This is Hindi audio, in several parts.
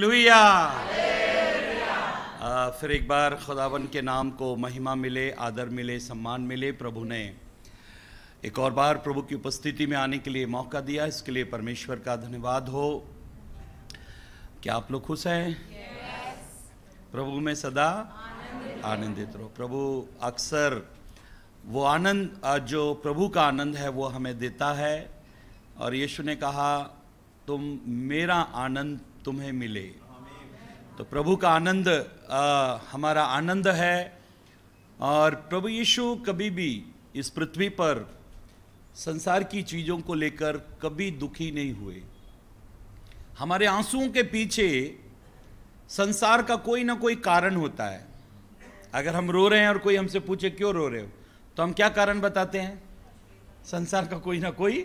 हालेलुया फिर एक बार खुदावन के नाम को महिमा मिले आदर मिले सम्मान मिले प्रभु ने एक और बार प्रभु की उपस्थिति में आने के लिए मौका दिया इसके लिए परमेश्वर का धन्यवाद हो क्या आप लोग खुश हैं yes. प्रभु में सदा आनंदित रहो प्रभु अक्सर वो आनंद जो प्रभु का आनंद है वो हमें देता है और यीशु ने कहा तुम मेरा आनंद तुम्हें मिले तो प्रभु का आनंद आ, हमारा आनंद है और प्रभु यीशु कभी भी इस पृथ्वी पर संसार की चीज़ों को लेकर कभी दुखी नहीं हुए हमारे आंसुओं के पीछे संसार का कोई ना कोई कारण होता है अगर हम रो रहे हैं और कोई हमसे पूछे क्यों रो रहे हो तो हम क्या कारण बताते हैं संसार का कोई ना कोई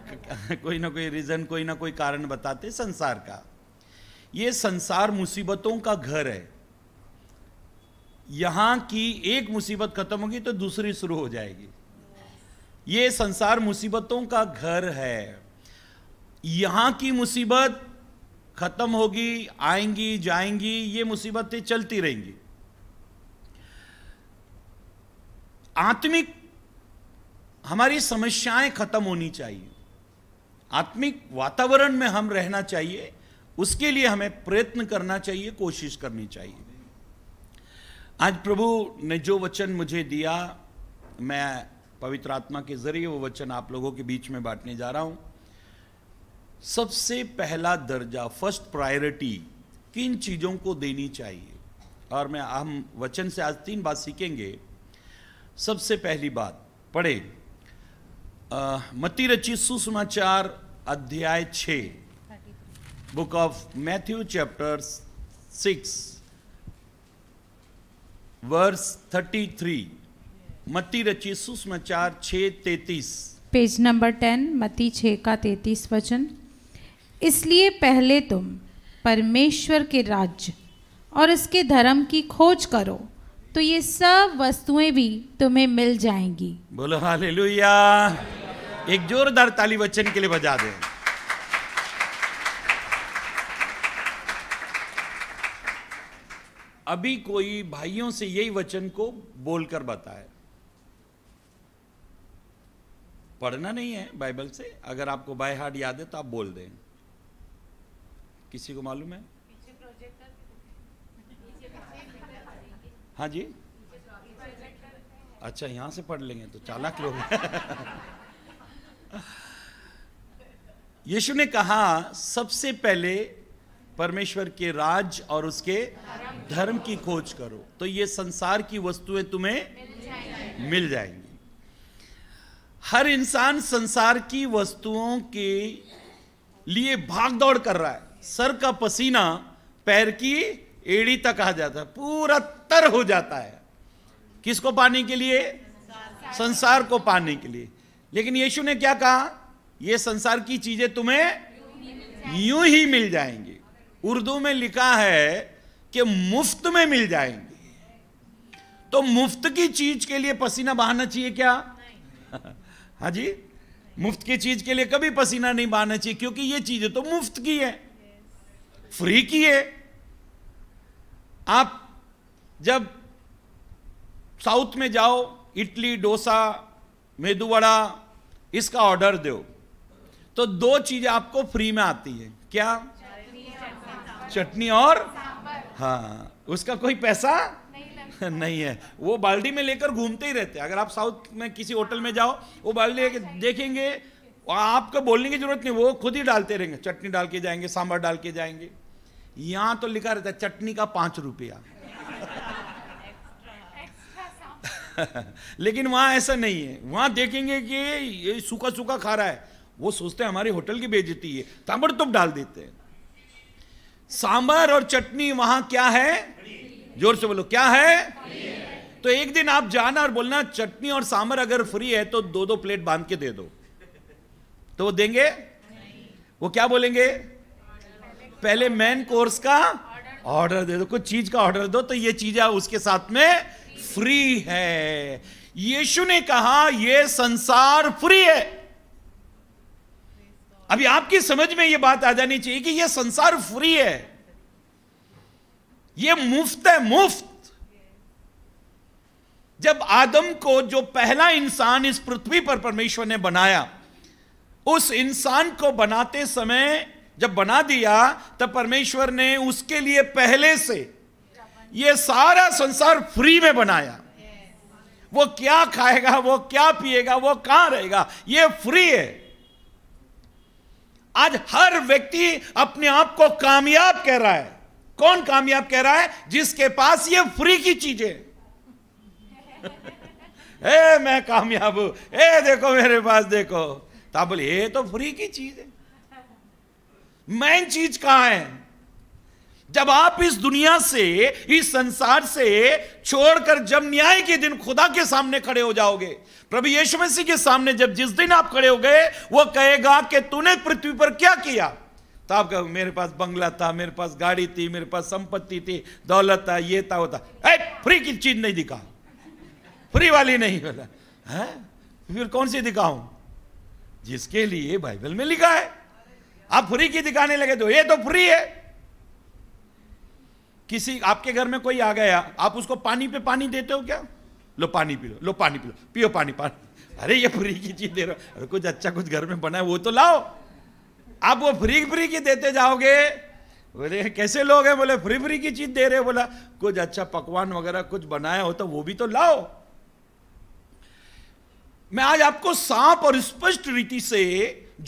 कोई ना कोई रीज़न कोई ना कोई कारण बताते संसार का ये संसार मुसीबतों का घर है यहां की एक मुसीबत खत्म होगी तो दूसरी शुरू हो जाएगी ये संसार मुसीबतों का घर है यहां की मुसीबत खत्म होगी आएंगी जाएंगी ये मुसीबतें चलती रहेंगी आत्मिक हमारी समस्याएं खत्म होनी चाहिए आत्मिक वातावरण में हम रहना चाहिए उसके लिए हमें प्रयत्न करना चाहिए कोशिश करनी चाहिए आज प्रभु ने जो वचन मुझे दिया मैं पवित्र आत्मा के जरिए वो वचन आप लोगों के बीच में बांटने जा रहा हूं सबसे पहला दर्जा फर्स्ट प्रायोरिटी किन चीज़ों को देनी चाहिए और मैं हम वचन से आज तीन बात सीखेंगे सबसे पहली बात पढ़े मती रची सुसमाचार अध्याय छः book of Matthew, chapter 6, verse 33. मती रची सुसमाचार छः तैतीस पेज नंबर टेन मती छः का तेतीस वचन इसलिए पहले तुम परमेश्वर के राज्य और इसके धर्म की खोज करो तो ये सब वस्तुएं भी तुम्हें मिल जाएंगी बोलो हालेलुया एक जोरदार ताली वचन के लिए बजा दें अभी कोई भाइयों से यही वचन को बोलकर बताए पढ़ना नहीं है बाइबल से अगर आपको बाय हार्ट याद है तो आप बोल दें किसी को मालूम है हाँ जी अच्छा यहां से पढ़ लेंगे तो चालाक लोग यीशु ने कहा सबसे पहले परमेश्वर के राज और उसके धर्म की खोज करो तो ये संसार की वस्तुएं तुम्हें मिल जाएंगी, हर इंसान संसार की वस्तुओं के लिए भाग दौड़ कर रहा है सर का पसीना पैर की एड़ी तक आ जाता है पूरा तर हो जाता है किसको पाने के लिए संसार को पाने के लिए लेकिन यीशु ने क्या कहा यह संसार की चीजें तुम्हें यूं ही मिल जाएंगी उर्दू में लिखा है कि मुफ्त में मिल जाएंगे तो मुफ्त की चीज के लिए पसीना बहाना चाहिए क्या हाँ जी मुफ्त की चीज के लिए कभी पसीना नहीं बहाना चाहिए क्योंकि ये चीजें तो मुफ्त की है फ्री की है आप जब साउथ में जाओ इडली डोसा मेदू वड़ा इसका ऑर्डर दो तो दो चीजें आपको फ्री में आती है क्या चटनी और हाँ उसका कोई पैसा नहीं, नहीं है वो बाल्टी में लेकर घूमते ही रहते अगर आप साउथ में किसी होटल में जाओ वो बाल्टी हाँ, लेके देखेंगे आपको बोलने की जरूरत नहीं वो खुद ही डालते रहेंगे चटनी डाल के जाएंगे सांभर डाल के जाएंगे यहाँ तो लिखा रहता है चटनी का पाँच रुपया लेकिन वहाँ ऐसा नहीं है वहाँ देखेंगे कि ये सूखा सूखा खा रहा है वो सोचते हैं हमारी होटल की बेजती है ताबड़तोप डाल देते हैं सांबर और चटनी वहां क्या है जोर से बोलो क्या है तो एक दिन आप जाना और बोलना चटनी और सांबर अगर फ्री है तो दो दो प्लेट बांध के दे दो तो वो देंगे वो क्या बोलेंगे पहले मेन कोर्स का ऑर्डर दे दो कुछ चीज का ऑर्डर दो तो ये चीज उसके साथ में फ्री है यीशु ने कहा यह संसार फ्री है अभी आपकी समझ में यह बात आ जानी चाहिए कि यह संसार फ्री है यह मुफ्त है मुफ्त जब आदम को जो पहला इंसान इस पृथ्वी पर परमेश्वर ने बनाया उस इंसान को बनाते समय जब बना दिया तब परमेश्वर ने उसके लिए पहले से यह सारा संसार फ्री में बनाया वो क्या खाएगा वो क्या पिएगा वो कहां रहेगा ये फ्री है आज हर व्यक्ति अपने आप को कामयाब कह रहा है कौन कामयाब कह रहा है जिसके पास ये फ्री की चीजें ए मैं कामयाब हूं ए देखो मेरे पास देखो ता तो बोले ये तो फ्री की चीज है मेन चीज कहां है जब आप इस दुनिया से इस संसार से छोड़कर जब न्याय के दिन खुदा के सामने खड़े हो जाओगे प्रभु यीशु मसीह के सामने जब जिस दिन आप खड़े हो गए वह कहेगा कि तूने पृथ्वी पर क्या किया तो आप कहो मेरे पास बंगला था मेरे पास गाड़ी थी मेरे पास संपत्ति थी दौलत था ये था वो ए फ्री की चीज नहीं दिखा फ्री वाली नहीं बोला है हाँ? फिर कौन सी दिखाऊं जिसके लिए बाइबल में लिखा है आप फ्री की दिखाने लगे तो ये तो फ्री है किसी आपके घर में कोई आ गया आप उसको पानी पे पानी देते हो क्या लो पानी पी लो लो पानी पी लो पियो पानी पानी अरे ये फ्री की चीज दे रहे हो अरे कुछ अच्छा कुछ घर में बना है वो तो लाओ आप वो फ्री फ्री की देते जाओगे बोले कैसे लोग हैं बोले फ्री फ्री की चीज दे रहे हो बोला कुछ अच्छा पकवान वगैरह कुछ बनाया हो तो वो भी तो लाओ मैं आज आपको साफ और स्पष्ट रीति से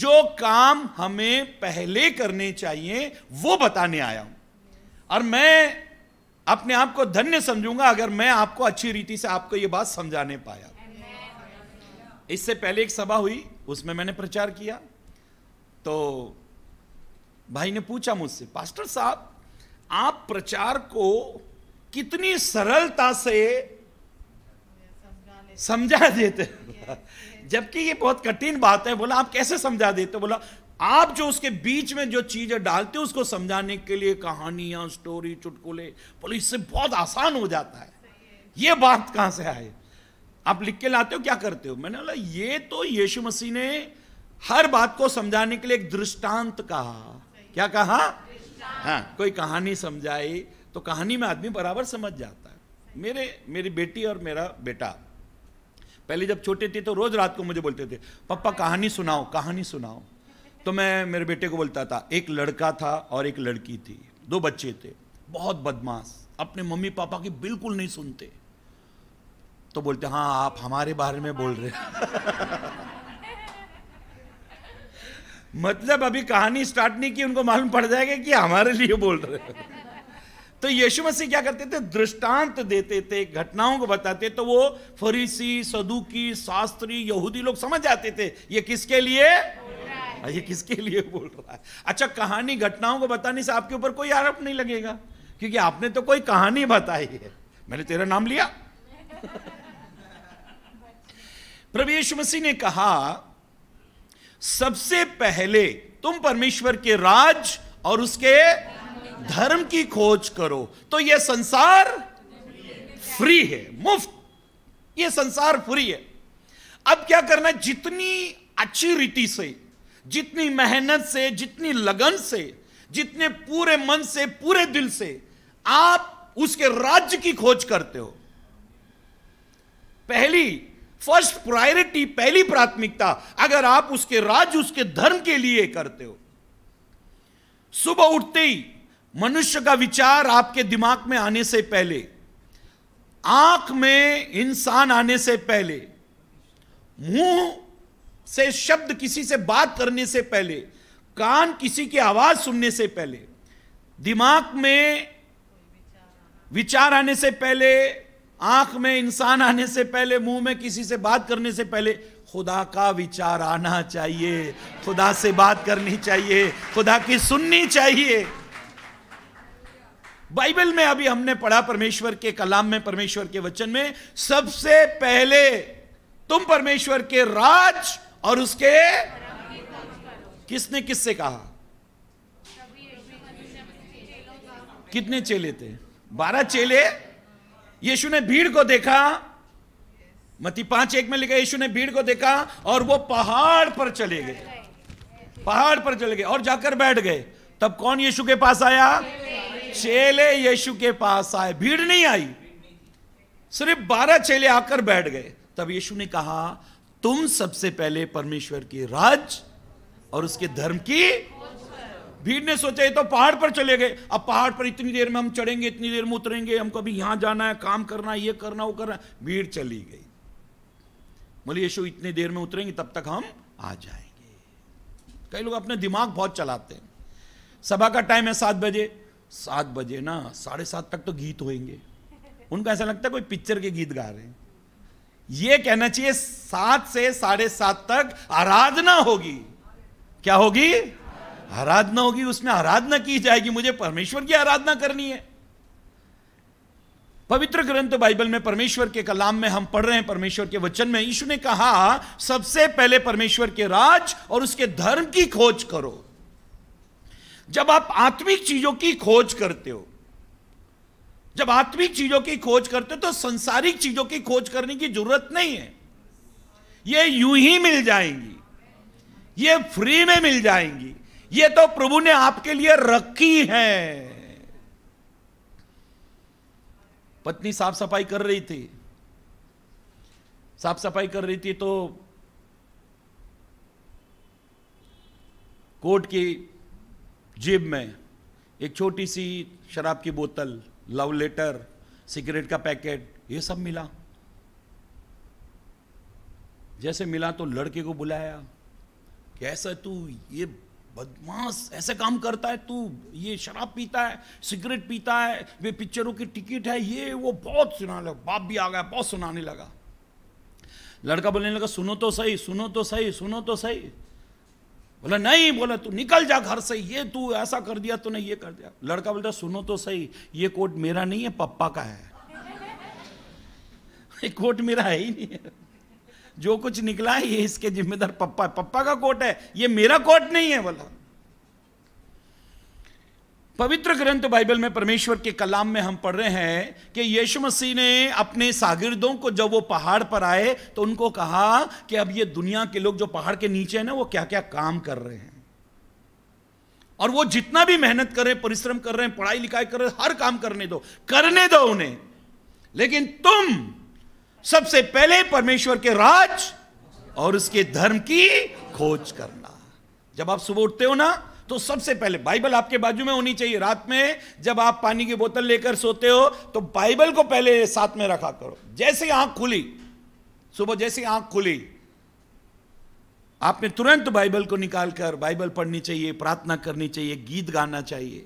जो काम हमें पहले करने चाहिए वो बताने आया हूं और मैं अपने आप को धन्य समझूंगा अगर मैं आपको अच्छी रीति से आपको यह बात समझाने पाया इससे पहले एक सभा हुई उसमें मैंने प्रचार किया तो भाई ने पूछा मुझसे पास्टर साहब आप प्रचार को कितनी सरलता से समझा देते जबकि ये बहुत कठिन बात है बोला आप कैसे समझा देते बोला आप जो उसके बीच में जो चीजें डालते हो उसको समझाने के लिए कहानियां स्टोरी चुटकुले बोले इससे बहुत आसान हो जाता है ये बात कहां से आए आप लिख के लाते हो क्या करते हो मैंने बोला ये तो यीशु मसीह ने हर बात को समझाने के लिए एक दृष्टांत कहा क्या कहा हाँ कोई कहानी समझाई तो कहानी में आदमी बराबर समझ जाता है मेरे मेरी बेटी और मेरा बेटा पहले जब छोटे थे तो रोज रात को मुझे बोलते थे पप्पा कहानी सुनाओ कहानी सुनाओ तो मैं मेरे बेटे को बोलता था एक लड़का था और एक लड़की थी दो बच्चे थे बहुत बदमाश अपने मम्मी पापा की बिल्कुल नहीं सुनते तो बोलते हाँ आप हमारे बारे में बोल रहे मतलब अभी कहानी स्टार्ट नहीं की उनको मालूम पड़ जाएगा कि हमारे लिए बोल रहे तो यीशु मसीह क्या करते थे दृष्टांत देते थे घटनाओं को बताते तो वो फरीसी सदुकी शास्त्री यहूदी लोग समझ जाते थे ये किसके लिए ये किसके लिए बोल रहा है अच्छा कहानी घटनाओं को बताने से आपके ऊपर कोई आरोप नहीं लगेगा क्योंकि आपने तो कोई कहानी बताई है मैंने तेरा नाम लिया प्रवेश मसीह ने कहा सबसे पहले तुम परमेश्वर के राज और उसके धर्म की खोज करो तो यह संसार फ्री है मुफ्त यह संसार फ्री है अब क्या करना है जितनी अच्छी रीति से जितनी मेहनत से जितनी लगन से जितने पूरे मन से पूरे दिल से आप उसके राज्य की खोज करते हो पहली फर्स्ट प्रायोरिटी पहली प्राथमिकता अगर आप उसके राज्य उसके धर्म के लिए करते हो सुबह उठते ही मनुष्य का विचार आपके दिमाग में आने से पहले आंख में इंसान आने से पहले मुंह से शब्द किसी से बात करने से पहले कान किसी की आवाज सुनने से पहले दिमाग में विचार आने से पहले आंख में इंसान आने से पहले मुंह में किसी से बात करने से पहले खुदा का विचार आना चाहिए खुदा से बात करनी चाहिए खुदा की सुननी चाहिए बाइबल में अभी हमने पढ़ा परमेश्वर के कलाम में परमेश्वर के वचन में सबसे पहले तुम परमेश्वर के राज और उसके किसने किससे कहा कितने चेले थे बारह चेले यीशु ने भीड़ को देखा मती पांच एक में लिखा यीशु ने भीड़ को देखा और वो पहाड़ पर चले गए पहाड़ पर चले गए और जाकर बैठ गए तब कौन यीशु के पास आया चेले यीशु के पास आए भीड़ नहीं आई सिर्फ बारह चेले आकर बैठ गए तब यीशु ने कहा तुम सबसे पहले परमेश्वर के राज और उसके धर्म की भीड़ ने सोचा ये तो पहाड़ पर चले गए अब पहाड़ पर इतनी देर में हम चढ़ेंगे इतनी देर में उतरेंगे हमको अभी यहां जाना है काम करना है ये करना वो करना भीड़ चली गई बोले यशु इतनी देर में उतरेंगे तब तक हम आ जाएंगे कई लोग अपने दिमाग बहुत चलाते हैं सभा का टाइम है सात बजे सात बजे ना साढ़े सात तक तो गीत होएंगे उनको ऐसा लगता है कोई पिक्चर के गीत गा रहे हैं ये कहना चाहिए सात से साढ़े सात तक आराधना होगी क्या होगी आराधना होगी उसमें आराधना की जाएगी मुझे परमेश्वर की आराधना करनी है पवित्र ग्रंथ बाइबल में परमेश्वर के कलाम में हम पढ़ रहे हैं परमेश्वर के वचन में यीशु ने कहा सबसे पहले परमेश्वर के राज और उसके धर्म की खोज करो जब आप आत्मिक चीजों की खोज करते हो जब आत्मिक चीजों की खोज करते तो संसारिक चीजों की खोज करने की जरूरत नहीं है ये यूं ही मिल जाएंगी ये फ्री में मिल जाएंगी ये तो प्रभु ने आपके लिए रखी है पत्नी साफ सफाई कर रही थी साफ सफाई कर रही थी तो कोट की जेब में एक छोटी सी शराब की बोतल लव लेटर सिगरेट का पैकेट ये सब मिला जैसे मिला तो लड़के को बुलाया कैसा तू ये बदमाश ऐसे काम करता है तू ये शराब पीता है सिगरेट पीता है वे पिक्चरों की टिकट है ये वो बहुत सुनाने लगा बाप भी आ गया बहुत सुनाने लगा लड़का बोलने लगा सुनो तो सही सुनो तो सही सुनो तो सही बोला नहीं बोला तू निकल जा घर से ये तू ऐसा कर दिया तूने ये कर दिया लड़का बोलता सुनो तो सही ये कोट मेरा नहीं है पप्पा का है ये कोट मेरा है ही नहीं है जो कुछ निकला है ये इसके जिम्मेदार पप्पा है पप्पा का कोट है ये मेरा कोट नहीं है बोला पवित्र ग्रंथ बाइबल में परमेश्वर के कलाम में हम पढ़ रहे हैं कि यीशु मसीह ने अपने सागिर्दों को जब वो पहाड़ पर आए तो उनको कहा कि अब ये दुनिया के लोग जो पहाड़ के नीचे हैं ना वो क्या क्या काम कर रहे हैं और वो जितना भी मेहनत कर रहे हैं परिश्रम कर रहे हैं पढ़ाई लिखाई कर रहे हैं हर काम करने दो करने दो उन्हें लेकिन तुम सबसे पहले परमेश्वर के राज और उसके धर्म की खोज करना जब आप सुबह उठते हो ना तो सबसे पहले बाइबल आपके बाजू में होनी चाहिए रात में जब आप पानी की बोतल लेकर सोते हो तो बाइबल को पहले साथ में रखा करो जैसे आंख खुली सुबह जैसे आंख खुली आपने तुरंत बाइबल को निकालकर बाइबल पढ़नी चाहिए प्रार्थना करनी चाहिए गीत गाना चाहिए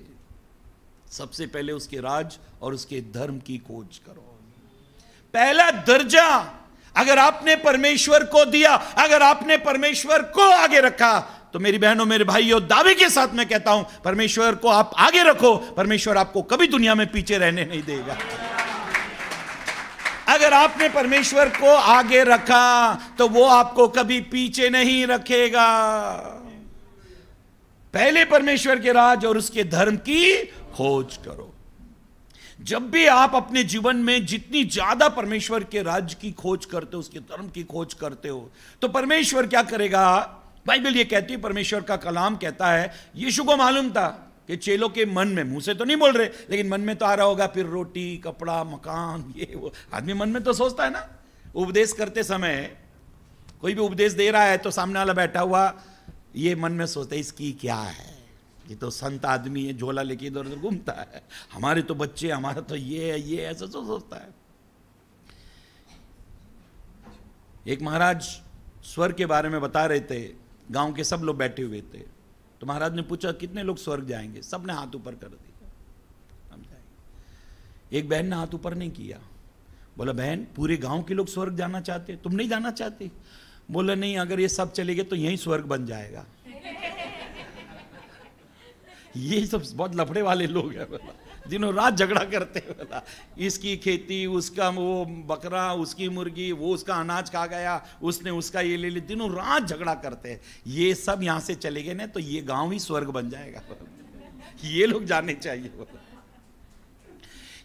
सबसे पहले उसके राज और उसके धर्म की खोज करो पहला दर्जा अगर आपने परमेश्वर को दिया अगर आपने परमेश्वर को आगे रखा तो मेरी बहनों मेरे भाइयों दावे के साथ मैं कहता हूं परमेश्वर को आप आगे रखो परमेश्वर आपको कभी दुनिया में पीछे रहने नहीं देगा अगर आपने परमेश्वर को आगे रखा तो वो आपको कभी पीछे नहीं रखेगा पहले परमेश्वर के राज और उसके धर्म की खोज करो जब भी आप अपने जीवन में जितनी ज्यादा परमेश्वर के राज्य की खोज करते हो उसके धर्म की खोज करते हो तो परमेश्वर क्या करेगा बाइबल ये कहती है परमेश्वर का कलाम कहता है यीशु को मालूम था कि चेलों के मन में मुंह से तो नहीं बोल रहे लेकिन मन में तो आ रहा होगा फिर रोटी कपड़ा मकान ये वो आदमी मन में तो सोचता है ना उपदेश करते समय कोई भी उपदेश दे रहा है तो सामने वाला बैठा हुआ ये मन में सोचता है इसकी क्या है ये तो संत आदमी है झोला लेके इधर उधर घूमता है हमारे तो बच्चे हमारा तो ये है ये ऐसा तो सोचता है एक महाराज स्वर के बारे में बता रहे थे गांव के सब लोग बैठे हुए थे तो महाराज ने पूछा कितने लोग स्वर्ग जाएंगे सब ने हाथ ऊपर कर दिया हम जाएंगे एक बहन ने हाथ ऊपर नहीं किया बोला बहन पूरे गांव के लोग स्वर्ग जाना चाहते तुम नहीं जाना चाहते बोला नहीं अगर ये सब चले गए तो यही स्वर्ग बन जाएगा ये सब बहुत लफड़े वाले लोग हैं बोला दिनों रात झगड़ा करते बोला इसकी खेती उसका वो बकरा उसकी मुर्गी वो उसका अनाज खा गया उसने उसका ये ले लिया दिनों रात झगड़ा करते हैं ये सब यहाँ से चले गए ना तो ये गांव ही स्वर्ग बन जाएगा ये लोग जाने चाहिए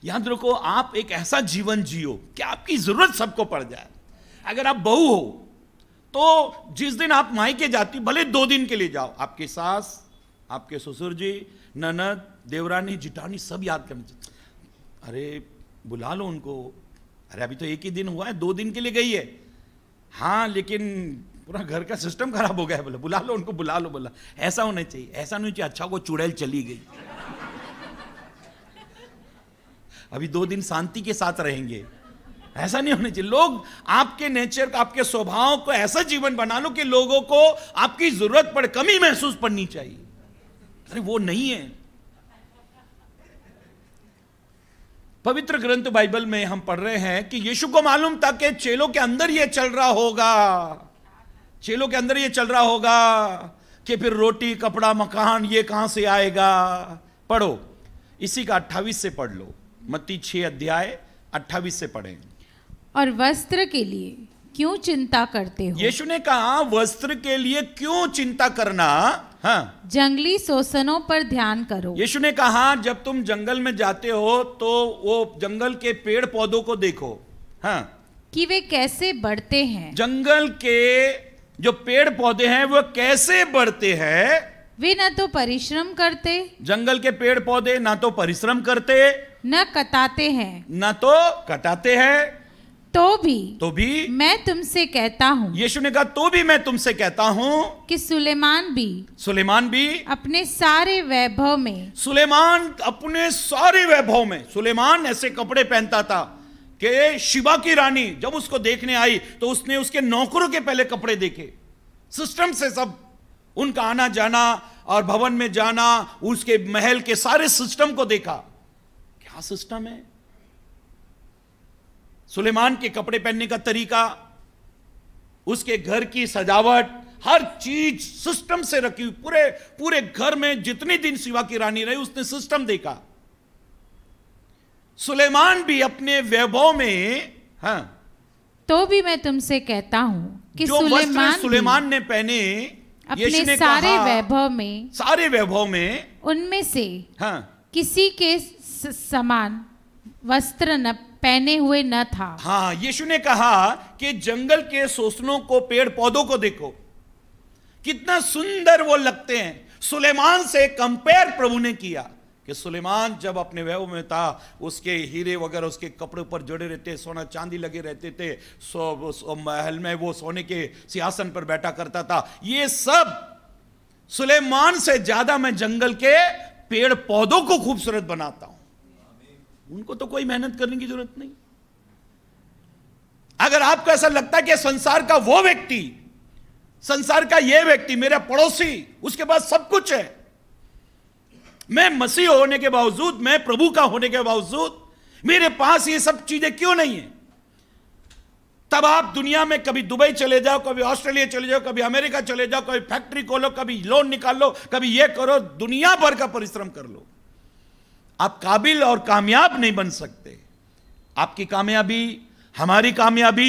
याद रखो आप एक ऐसा जीवन जियो कि आपकी जरूरत सबको पड़ जाए अगर आप बहू हो तो जिस दिन आप मायके जाती भले दो दिन के लिए जाओ आपके सास आपके ससुर जी ननद देवरानी जिटानी सब याद करना चाहिए अरे बुला लो उनको अरे अभी तो एक ही दिन हुआ है दो दिन के लिए गई है हाँ लेकिन पूरा घर का सिस्टम खराब हो गया है बोला बुला लो उनको बुला लो बोला ऐसा होना चाहिए ऐसा नहीं चाहिए अच्छा को चुड़ैल चली गई अभी दो दिन शांति के साथ रहेंगे ऐसा नहीं होना चाहिए लोग आपके नेचर का आपके स्वभाव को ऐसा जीवन बना लो कि लोगों को आपकी जरूरत पड़े कमी महसूस पड़नी चाहिए अरे वो नहीं है पवित्र ग्रंथ बाइबल में हम पढ़ रहे हैं कि यीशु को मालूम था कि चेलों के अंदर ये चल रहा होगा चेलों के अंदर ये चल रहा होगा कि फिर रोटी कपड़ा मकान ये कहां से आएगा पढ़ो इसी का अट्ठावीस से पढ़ लो मत्ती छे अध्याय अट्ठावी से पढ़े और वस्त्र के लिए क्यों चिंता करते हो यीशु ने कहा वस्त्र के लिए क्यों चिंता करना हाँ। जंगली शोषणों पर ध्यान करो यीशु ने कहा जब तुम जंगल में जाते हो तो वो जंगल के पेड़ पौधों को देखो हाँ। कि वे कैसे बढ़ते हैं जंगल के जो पेड़ पौधे हैं वो कैसे बढ़ते हैं वे न तो परिश्रम करते जंगल के पेड़ पौधे ना तो परिश्रम करते न कटाते हैं न तो कटाते हैं तो भी तो भी मैं तुमसे कहता हूँ यीशु ने कहा तो भी मैं तुमसे कहता हूँ कि सुलेमान भी सुलेमान भी अपने सारे वैभव में सुलेमान अपने सारे वैभव में सुलेमान ऐसे कपड़े पहनता था कि शिवा की रानी जब उसको देखने आई तो उसने उसके नौकरों के पहले कपड़े देखे सिस्टम से सब उनका आना जाना और भवन में जाना उसके महल के सारे सिस्टम को देखा क्या सिस्टम है सुलेमान के कपड़े पहनने का तरीका उसके घर की सजावट हर चीज सिस्टम से रखी हुई पूरे पूरे घर में जितने दिन शिवा की रानी रही उसने सिस्टम देखा सुलेमान भी अपने वैभव में हाँ तो भी मैं तुमसे कहता हूं कि सुलेमान सुलेमान ने पहने अपने सारे वैभव में सारे वैभव में उनमें से हाँ किसी के समान वस्त्र न पहने हुए न था हाँ यीशु ने कहा कि जंगल के सोसनों को पेड़ पौधों को देखो कितना सुंदर वो लगते हैं सुलेमान से कंपेयर प्रभु ने किया कि सुलेमान जब अपने वैभव में था उसके हीरे वगैरह उसके कपड़े पर जड़े रहते सोना चांदी लगे रहते थे सो, सो महल में वो सोने के सिंहासन पर बैठा करता था ये सब सुलेमान से ज्यादा मैं जंगल के पेड़ पौधों को खूबसूरत बनाता हूं उनको तो कोई मेहनत करने की जरूरत नहीं अगर आपको ऐसा लगता है कि संसार का वो व्यक्ति संसार का ये व्यक्ति मेरा पड़ोसी उसके पास सब कुछ है मैं मसीह होने के बावजूद मैं प्रभु का होने के बावजूद मेरे पास ये सब चीजें क्यों नहीं है तब आप दुनिया में कभी दुबई चले जाओ कभी ऑस्ट्रेलिया चले जाओ कभी अमेरिका चले जाओ कभी फैक्ट्री खोलो कभी लोन निकाल लो कभी ये करो दुनिया भर का परिश्रम कर लो आप काबिल और कामयाब नहीं बन सकते आपकी कामयाबी हमारी कामयाबी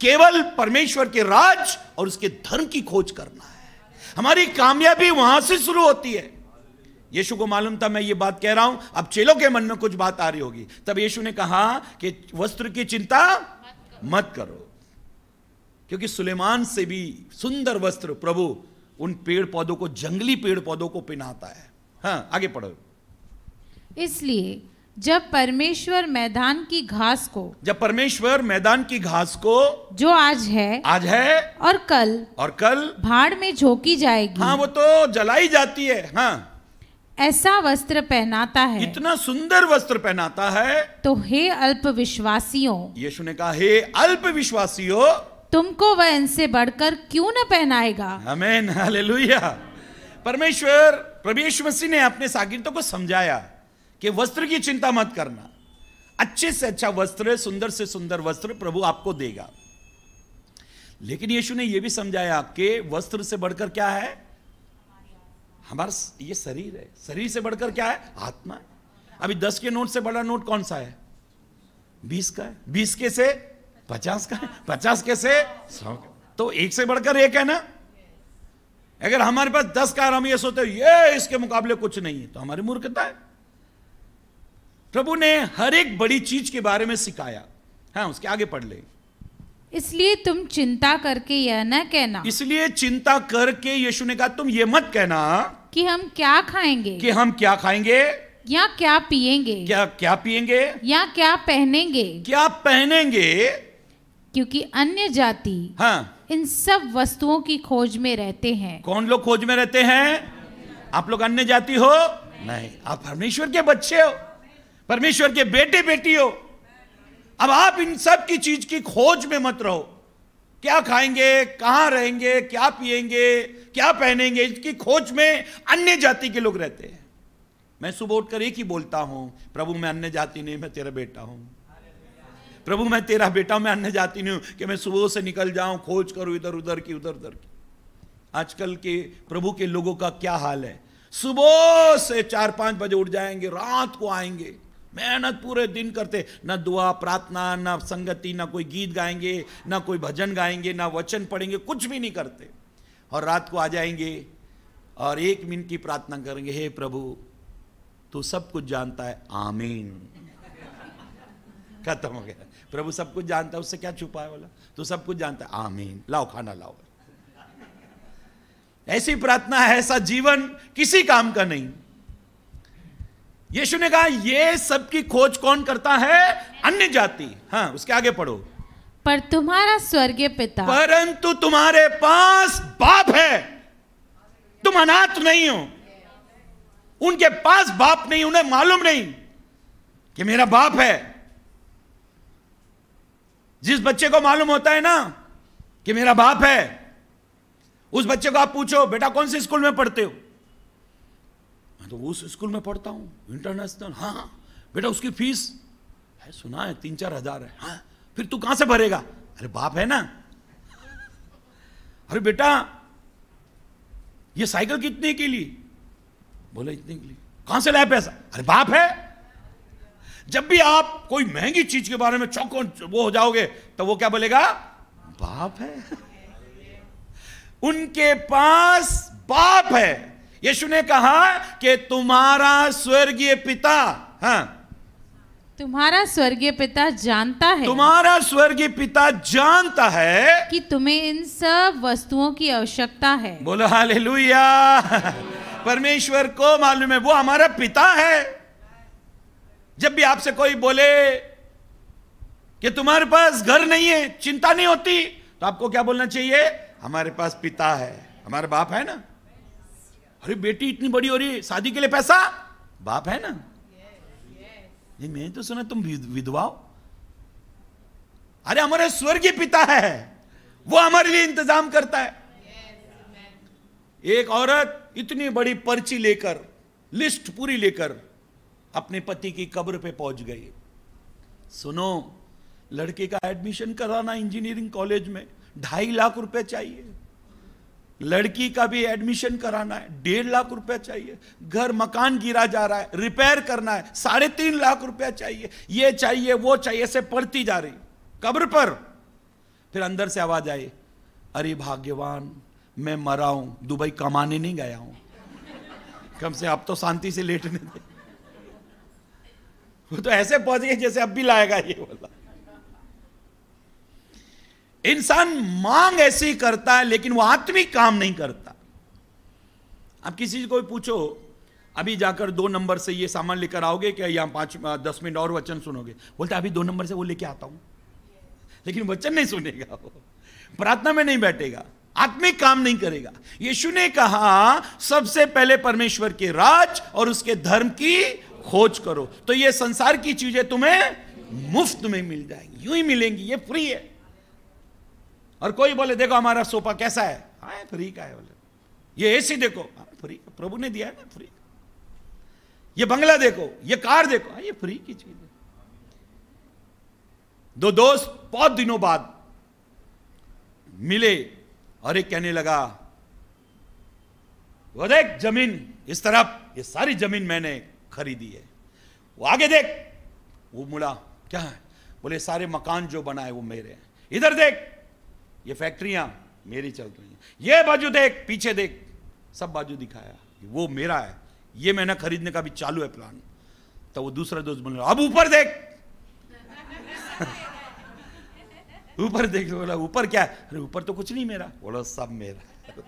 केवल परमेश्वर के राज और उसके धर्म की खोज करना है हमारी कामयाबी वहां से शुरू होती है यीशु को मालूम था मैं ये बात कह रहा हूं अब चेलों के मन में कुछ बात आ रही होगी तब यीशु ने कहा कि वस्त्र की चिंता मत करो क्योंकि सुलेमान से भी सुंदर वस्त्र प्रभु उन पेड़ पौधों को जंगली पेड़ पौधों को पहनाता है हाँ आगे पढ़ो इसलिए जब परमेश्वर मैदान की घास को जब परमेश्वर मैदान की घास को जो आज है आज है और कल और कल भाड़ में झोंकी जाएगी हाँ वो तो जलाई जाती है हाँ ऐसा वस्त्र पहनाता है इतना सुंदर वस्त्र पहनाता है तो हे अल्प विश्वासियों यीशु ने कहा हे अल्प विश्वासियों तुमको वह इनसे बढ़कर क्यों न पहनाएगा हमें हालेलुया परमेश्वर प्रभु यीशु मसीह ने अपने सागिरतों को समझाया कि वस्त्र की चिंता मत करना अच्छे से अच्छा वस्त्र सुंदर से सुंदर वस्त्र प्रभु आपको देगा लेकिन यीशु ने यह भी समझाया कि वस्त्र से बढ़कर क्या है हमारा ये शरीर है शरीर से बढ़कर क्या है आत्मा है अभी दस के नोट से बड़ा नोट कौन सा है बीस का है बीस के से पचास का है पचास के से सौ तो एक से बढ़कर एक है ना अगर हमारे पास दस का हम ये सोचते ये इसके मुकाबले कुछ नहीं है तो हमारी मूर्खता है प्रभु ने हर एक बड़ी चीज के बारे में सिखाया हाँ उसके आगे पढ़ ले इसलिए तुम चिंता करके यह न कहना इसलिए चिंता करके यीशु ने कहा तुम ये मत कहना कि हम क्या खाएंगे कि हम क्या खाएंगे या क्या पिएंगे क्या क्या पिएंगे या क्या पहनेंगे क्या पहनेंगे क्योंकि अन्य जाति हाँ इन सब वस्तुओं की खोज में रहते हैं कौन लोग खोज में रहते हैं आप लोग अन्य जाति हो नहीं आप परमेश्वर के बच्चे हो परमेश्वर के बेटे बेटी हो अब आप इन सब की चीज की खोज में मत रहो क्या खाएंगे कहाँ रहेंगे क्या पिएंगे क्या पहनेंगे इसकी खोज में अन्य जाति के लोग रहते हैं मैं सुबह उठकर एक ही बोलता हूं प्रभु मैं अन्य जाति नहीं मैं तेरा बेटा हूं प्रभु मैं तेरा बेटा मैं अन्य जाति नहीं हूं कि मैं सुबह से निकल जाऊं खोज करूं इधर उधर की उधर उधर की आजकल के प्रभु के लोगों का क्या हाल है सुबह से चार पांच बजे उठ जाएंगे रात को आएंगे मेहनत पूरे दिन करते न दुआ प्रार्थना न संगति ना कोई गीत गाएंगे ना कोई भजन गाएंगे ना वचन पढ़ेंगे कुछ भी नहीं करते और रात को आ जाएंगे और एक मिनट की प्रार्थना करेंगे हे प्रभु तू सब कुछ जानता है आमीन खत्म हो गया प्रभु सब कुछ जानता है उससे क्या छुपा है बोला तू सब कुछ जानता है आमीन लाओ खाना लाओ ऐसी प्रार्थना है ऐसा जीवन किसी काम का नहीं यीशु ने कहा ये सबकी खोज कौन करता है अन्य जाति हाँ उसके आगे पढ़ो पर तुम्हारा स्वर्गीय पिता परंतु तुम्हारे पास बाप है तुम अनाथ नहीं हो उनके पास बाप नहीं उन्हें मालूम नहीं कि मेरा बाप है जिस बच्चे को मालूम होता है ना कि मेरा बाप है उस बच्चे को आप पूछो बेटा कौन से स्कूल में पढ़ते हो तो उस स्कूल में पढ़ता हूँ इंटरनेशनल हाँ हाँ बेटा उसकी फीस है सुना है तीन चार हजार है हाँ फिर तू कहाँ से भरेगा अरे बाप है ना अरे बेटा ये साइकिल कितने के लिए बोले इतने के लिए कहाँ से लाया पैसा अरे बाप है जब भी आप कोई महंगी चीज के बारे में चौको वो हो जाओगे तो वो क्या बोलेगा बाप है उनके पास बाप है यीशु ने कहा कि तुम्हारा स्वर्गीय पिता हाँ तुम्हारा स्वर्गीय पिता जानता है तुम्हारा स्वर्गीय पिता जानता है कि तुम्हें इन सब वस्तुओं की आवश्यकता है बोलो हालेलुया परमेश्वर को मालूम है वो हमारा पिता है जब भी आपसे कोई बोले कि तुम्हारे पास घर नहीं है चिंता नहीं होती तो आपको क्या बोलना चाहिए हमारे पास पिता है हमारा बाप है ना अरे बेटी इतनी बड़ी हो रही है शादी के लिए पैसा बाप है ना नहीं मैंने तो सुना तुम विधवाओ अरे हमारे स्वर्गीय पिता है वो हमारे लिए इंतजाम करता है एक औरत इतनी बड़ी पर्ची लेकर लिस्ट पूरी लेकर अपने पति की कब्र पे पहुंच गई सुनो लड़के का एडमिशन कराना इंजीनियरिंग कॉलेज में ढाई लाख रुपए चाहिए लड़की का भी एडमिशन कराना है डेढ़ लाख रुपया चाहिए घर मकान गिरा जा रहा है रिपेयर करना है साढ़े तीन लाख रुपया चाहिए ये चाहिए वो चाहिए से पड़ती जा रही कब्र पर फिर अंदर से आवाज आई अरे भाग्यवान मैं मरा हूं दुबई कमाने नहीं गया हूं कम से आप तो शांति से लेटने दे वो तो ऐसे पहुंच गए जैसे अब भी लाएगा ये बोला इंसान मांग ऐसी करता है लेकिन वो आत्मिक काम नहीं करता आप किसी को भी पूछो अभी जाकर दो नंबर से ये सामान लेकर आओगे क्या या पांच दस मिनट और वचन सुनोगे बोलते अभी दो नंबर से वो लेके आता हूं लेकिन वचन नहीं सुनेगा वो प्रार्थना में नहीं बैठेगा आत्मिक काम नहीं करेगा यीशु ने कहा सबसे पहले परमेश्वर के राज और उसके धर्म की खोज करो तो ये संसार की चीजें तुम्हें मुफ्त में मिल जाएंगी यूं ही मिलेंगी ये फ्री है और कोई बोले देखो हमारा सोफा कैसा है हाँ फ्री का है बोले ये एसी देखो हाँ फ्री का प्रभु ने दिया है ना फ्री ये बंगला देखो ये कार देखो हाँ ये फ्री की चीज है दो दोस्त बहुत दिनों बाद मिले और एक कहने लगा वो देख जमीन इस तरफ ये सारी जमीन मैंने खरीदी है वो आगे देख वो मुड़ा क्या है बोले सारे मकान जो बनाए वो मेरे हैं इधर देख ये फैक्ट्रियां मेरी चल रही हैं ये बाजू देख पीछे देख सब बाजू दिखाया वो मेरा है ये मैंने खरीदने का भी चालू है प्लान तो वो दूसरा दोस्त बोल रहा अब ऊपर देख ऊपर देख बोला ऊपर क्या है अरे ऊपर तो कुछ नहीं मेरा बोला सब मेरा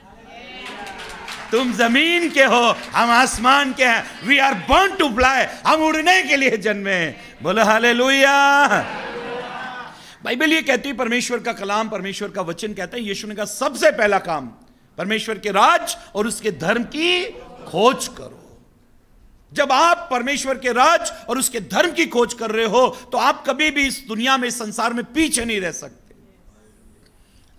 तुम जमीन के हो हम आसमान के हैं we are bond to fly हम उड़ने के लिए जन्मे बोलो हाले लुया बाइबल ये कहती है परमेश्वर का कलाम परमेश्वर का वचन कहता है यीशु ने कहा सबसे पहला काम परमेश्वर के राज और उसके धर्म की खोज करो जब आप परमेश्वर के राज और उसके धर्म की खोज कर रहे हो तो आप कभी भी इस दुनिया में संसार में पीछे नहीं रह सकते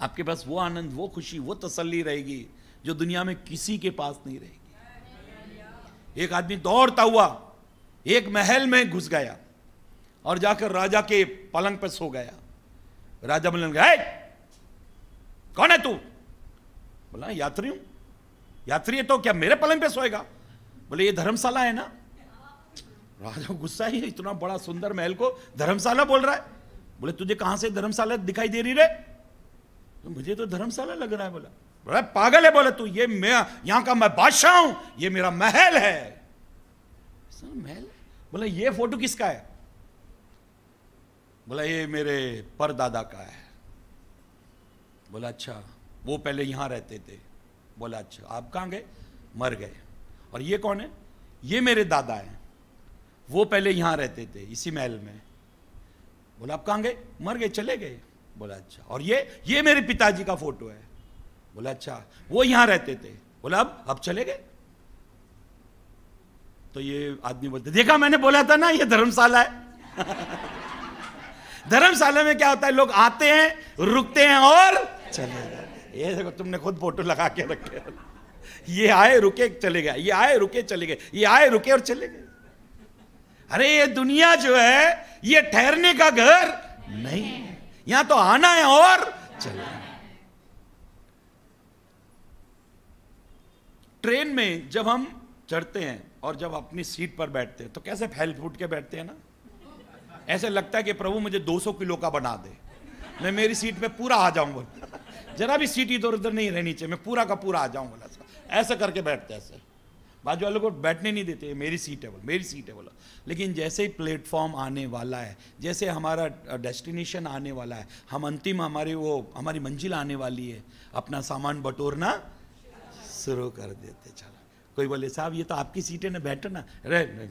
आपके पास वो आनंद वो खुशी वो तसल्ली रहेगी जो दुनिया में किसी के पास नहीं रहेगी एक आदमी दौड़ता हुआ एक महल में घुस गया और जाकर राजा के पलंग पर सो गया राजा बोलने गए कौन है तू बोला यात्री हूं यात्री है तो क्या मेरे पलंग पे सोएगा बोले ये धर्मशाला है ना राजा गुस्सा ही इतना बड़ा सुंदर महल को धर्मशाला बोल रहा है बोले तुझे कहां से धर्मशाला दिखाई दे रही रे तो मुझे तो धर्मशाला लग रहा है बोला बोला पागल है बोले तू ये मैं यहां का मैं बादशाह हूं ये मेरा महल है महल बोला ये फोटो किसका है बोला ये मेरे परदादा का है बोला अच्छा वो पहले यहाँ रहते थे बोला अच्छा आप कहाँ गए मर गए और ये कौन है ये मेरे दादा हैं वो पहले यहाँ रहते थे इसी महल में बोला आप कहाँ गए मर गए चले गए बोला अच्छा और ये ये मेरे पिताजी का फोटो है बोला अच्छा वो यहाँ रहते थे बोला अब अब चले गए तो ये आदमी बोलते देखा मैंने बोला था ना ये धर्मशाला है धर्मशाला में क्या होता है लोग आते हैं रुकते हैं और चले ये देखो तुमने खुद फोटो लगा के रखे ये आए रुके चले गए ये आए रुके चले गए ये आए रुके और चले गए अरे ये दुनिया जो है ये ठहरने का घर नहीं है यहां तो आना है और चले ट्रेन में जब हम चढ़ते हैं और जब अपनी सीट पर बैठते हैं तो कैसे फैल फूट के बैठते हैं ना ऐसे लगता है कि प्रभु मुझे 200 किलो का बना दे मैं मेरी सीट में पूरा आ जाऊं बोला जरा भी सीट इधर उधर नहीं रहनी चाहिए मैं पूरा का पूरा आ जाऊं बोला ऐसे करके बैठते ऐसे बाजू वालों को बैठने नहीं देते मेरी सीट है बोला मेरी सीट है बोला लेकिन जैसे ही प्लेटफॉर्म आने वाला है जैसे हमारा डेस्टिनेशन आने वाला है हम अंतिम हमारी वो हमारी मंजिल आने वाली है अपना सामान बटोरना शुरू कर देते चलो कोई बोले साहब ये तो आपकी सीट है ना बैठो ना रहे।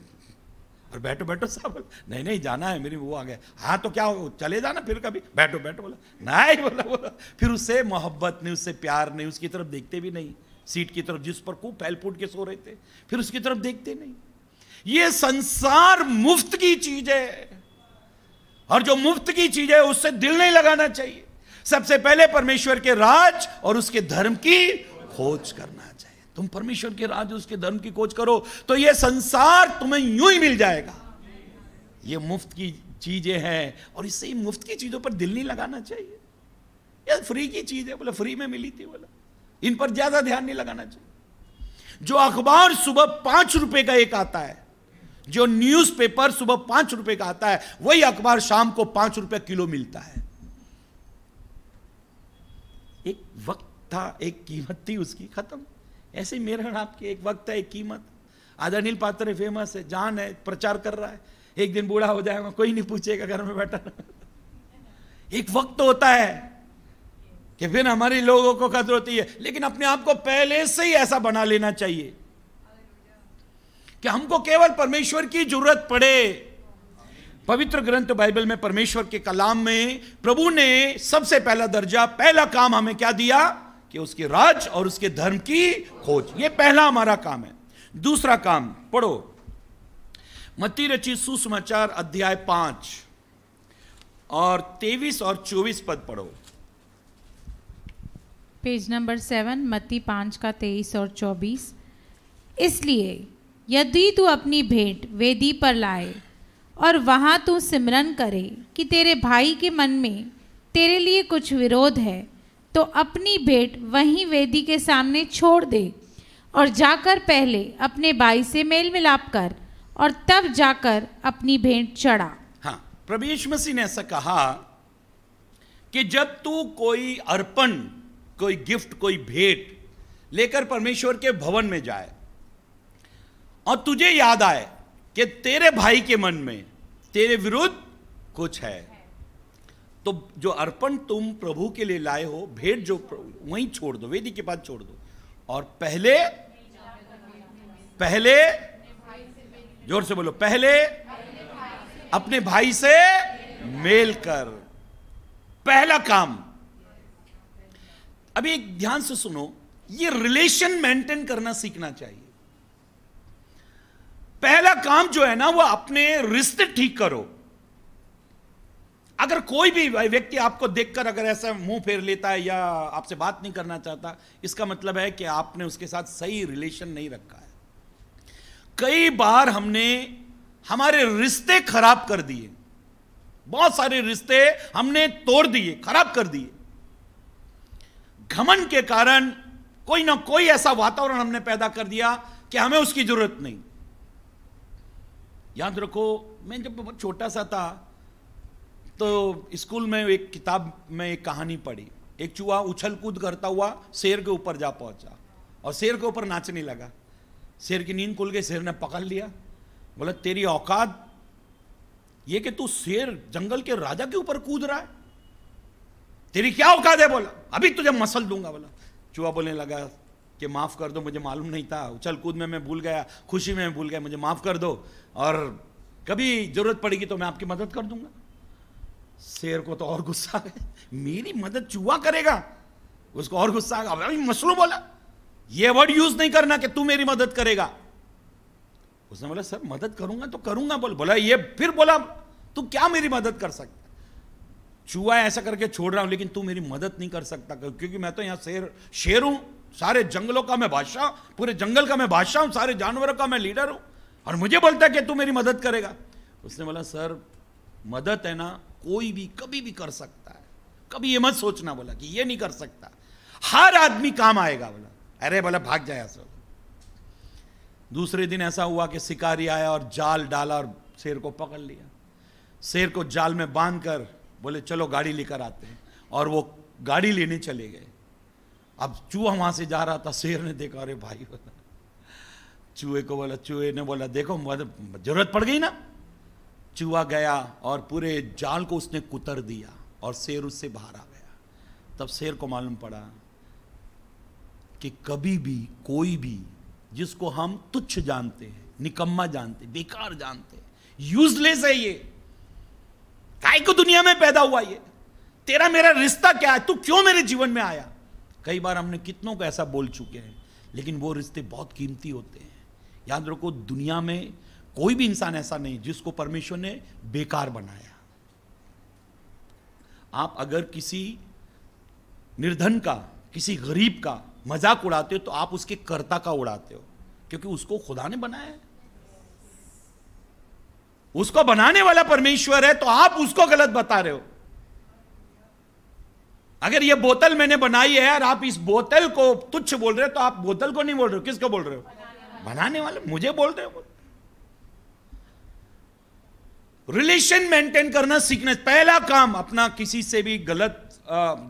और बैठो बैठो साहब नहीं नहीं जाना है मेरी वो आ गए हाँ तो क्या हो चले जाना फिर कभी बैठो बैठो बोला नहीं बोला बोला फिर उससे मोहब्बत नहीं उससे प्यार नहीं उसकी तरफ देखते भी नहीं सीट की तरफ जिस पर खूब फैल फूट के सो रहे थे फिर उसकी तरफ देखते नहीं ये संसार मुफ्त की चीज है और जो मुफ्त की चीज है उससे दिल नहीं लगाना चाहिए सबसे पहले परमेश्वर के राज और उसके धर्म की खोज करना चाहिए तुम परमेश्वर के राज्य उसके धर्म की खोज करो तो ये संसार तुम्हें यूं ही मिल जाएगा ये मुफ्त की चीजें हैं और इससे ही मुफ्त की चीजों पर दिल नहीं लगाना चाहिए ये फ्री की चीज है बोले फ्री में मिली थी बोला इन पर ज्यादा ध्यान नहीं लगाना चाहिए जो अखबार सुबह पांच रुपए का एक आता है जो न्यूज़पेपर सुबह पांच रुपए का आता है वही अखबार शाम को पांच रुपए किलो मिलता है एक वक्त था एक कीमत थी उसकी खत्म ऐसे ही मेरठ आपकी एक वक्त है एक कीमत आदर अनिल पात्र फेमस है जान है प्रचार कर रहा है एक दिन बूढ़ा हो जाएगा कोई नहीं पूछेगा घर में बैठा एक वक्त तो होता है कि फिर हमारे लोगों को कदर होती है लेकिन अपने आप को पहले से ही ऐसा बना लेना चाहिए कि हमको केवल परमेश्वर की जरूरत पड़े पवित्र ग्रंथ बाइबल में परमेश्वर के कलाम में प्रभु ने सबसे पहला दर्जा पहला काम हमें क्या दिया कि उसके राज और उसके धर्म की खोज ये पहला हमारा काम है दूसरा काम पढ़ो मती रची सुसमाचार अध्याय पांच और तेईस और चौबीस पद पढ़ो पेज नंबर सेवन मत्ती पांच का तेईस और चौबीस इसलिए यदि तू अपनी भेंट वेदी पर लाए और वहां तू सिमरन करे कि तेरे भाई के मन में तेरे लिए कुछ विरोध है तो अपनी भेंट वहीं वेदी के सामने छोड़ दे और जाकर पहले अपने भाई से मेल मिलाप कर और तब जाकर अपनी भेंट चढ़ा हाँ प्रवेश मसीह ने ऐसा कहा कि जब तू कोई अर्पण कोई गिफ्ट कोई भेंट लेकर परमेश्वर के भवन में जाए और तुझे याद आए कि तेरे भाई के मन में तेरे विरुद्ध कुछ है तो जो अर्पण तुम प्रभु के लिए लाए हो भेंट जो वहीं छोड़ दो वेदी के पास छोड़ दो और पहले पहले जोर से बोलो पहले अपने भाई से मेल कर पहला काम अभी एक ध्यान से सुनो ये रिलेशन मेंटेन करना सीखना चाहिए पहला काम जो है ना वो अपने रिश्ते ठीक करो अगर कोई भी व्यक्ति आपको देखकर अगर ऐसा मुंह फेर लेता है या आपसे बात नहीं करना चाहता इसका मतलब है कि आपने उसके साथ सही रिलेशन नहीं रखा है कई बार हमने हमारे रिश्ते खराब कर दिए बहुत सारे रिश्ते हमने तोड़ दिए खराब कर दिए घमन के कारण कोई ना कोई ऐसा वातावरण हमने पैदा कर दिया कि हमें उसकी जरूरत नहीं याद रखो मैं जब छोटा सा था तो स्कूल में एक किताब में एक कहानी पढ़ी एक चूहा उछल कूद करता हुआ शेर के ऊपर जा पहुंचा और शेर के ऊपर नाचने लगा शेर की नींद खुल गई शेर ने पकड़ लिया बोला तेरी औकात ये कि तू शेर जंगल के राजा के ऊपर कूद रहा है तेरी क्या औकात है बोला अभी तुझे मसल दूंगा बोला चूहा बोलने लगा कि माफ़ कर दो मुझे मालूम नहीं था उछल कूद में मैं भूल गया खुशी में भूल गया मुझे माफ़ कर दो और कभी ज़रूरत पड़ेगी तो मैं आपकी मदद कर दूंगा शेर को तो और गुस्सा है मेरी मदद चूहा करेगा उसको और गुस्सा आ गया मशरू बोला ये वर्ड यूज नहीं करना कि तू मेरी मदद करेगा उसने बोला सर मदद करूंगा तो करूंगा बोल बोला ये फिर बोला तू क्या मेरी मदद कर सकता चूहा ऐसा करके छोड़ रहा हूं लेकिन तू मेरी मदद नहीं कर सकता क्योंकि मैं तो यहां शेर शेर हूं सारे जंगलों का मैं बादशाह पूरे जंगल का मैं बादशाह हूं सारे जानवरों का मैं लीडर हूं और मुझे बोलता है कि तू मेरी मदद करेगा उसने बोला सर मदद है ना कोई भी कभी भी कर सकता है कभी ये मत सोचना बोला कि ये नहीं कर सकता हर आदमी काम आएगा बोला अरे बोला भाग जाए ऐसा दूसरे दिन ऐसा हुआ कि शिकारी आया और जाल डाला और शेर को पकड़ लिया शेर को जाल में बांध कर बोले चलो गाड़ी लेकर आते हैं और वो गाड़ी लेने चले गए अब चूहा वहां से जा रहा था शेर ने देखा अरे भाई बोला चूहे को बोला चूहे ने बोला देखो मतलब जरूरत पड़ गई ना चूहा गया और पूरे जाल को उसने कुतर दिया और शेर उससे बाहर आ गया तब शेर को मालूम पड़ा कि कभी भी कोई भी जिसको हम तुच्छ जानते हैं निकम्मा जानते बेकार जानते यूजलेस है ये काय को दुनिया में पैदा हुआ ये तेरा मेरा रिश्ता क्या है तू क्यों मेरे जीवन में आया कई बार हमने कितनों को ऐसा बोल चुके हैं लेकिन वो रिश्ते बहुत कीमती होते हैं याद रखो दुनिया में कोई भी इंसान ऐसा नहीं जिसको परमेश्वर ने बेकार बनाया आप अगर किसी निर्धन का किसी गरीब का मजाक उड़ाते हो तो आप उसके कर्ता का उड़ाते हो क्योंकि उसको खुदा ने बनाया है उसको बनाने वाला परमेश्वर है तो आप उसको गलत बता रहे हो अगर यह बोतल मैंने बनाई है और आप इस बोतल को तुच्छ बोल रहे हो तो आप बोतल को नहीं बोल रहे हो किसको बोल रहे हो बनाने वाले मुझे बोल रहे हो रिलेशन मेंटेन करना सीखना पहला काम अपना किसी से भी गलत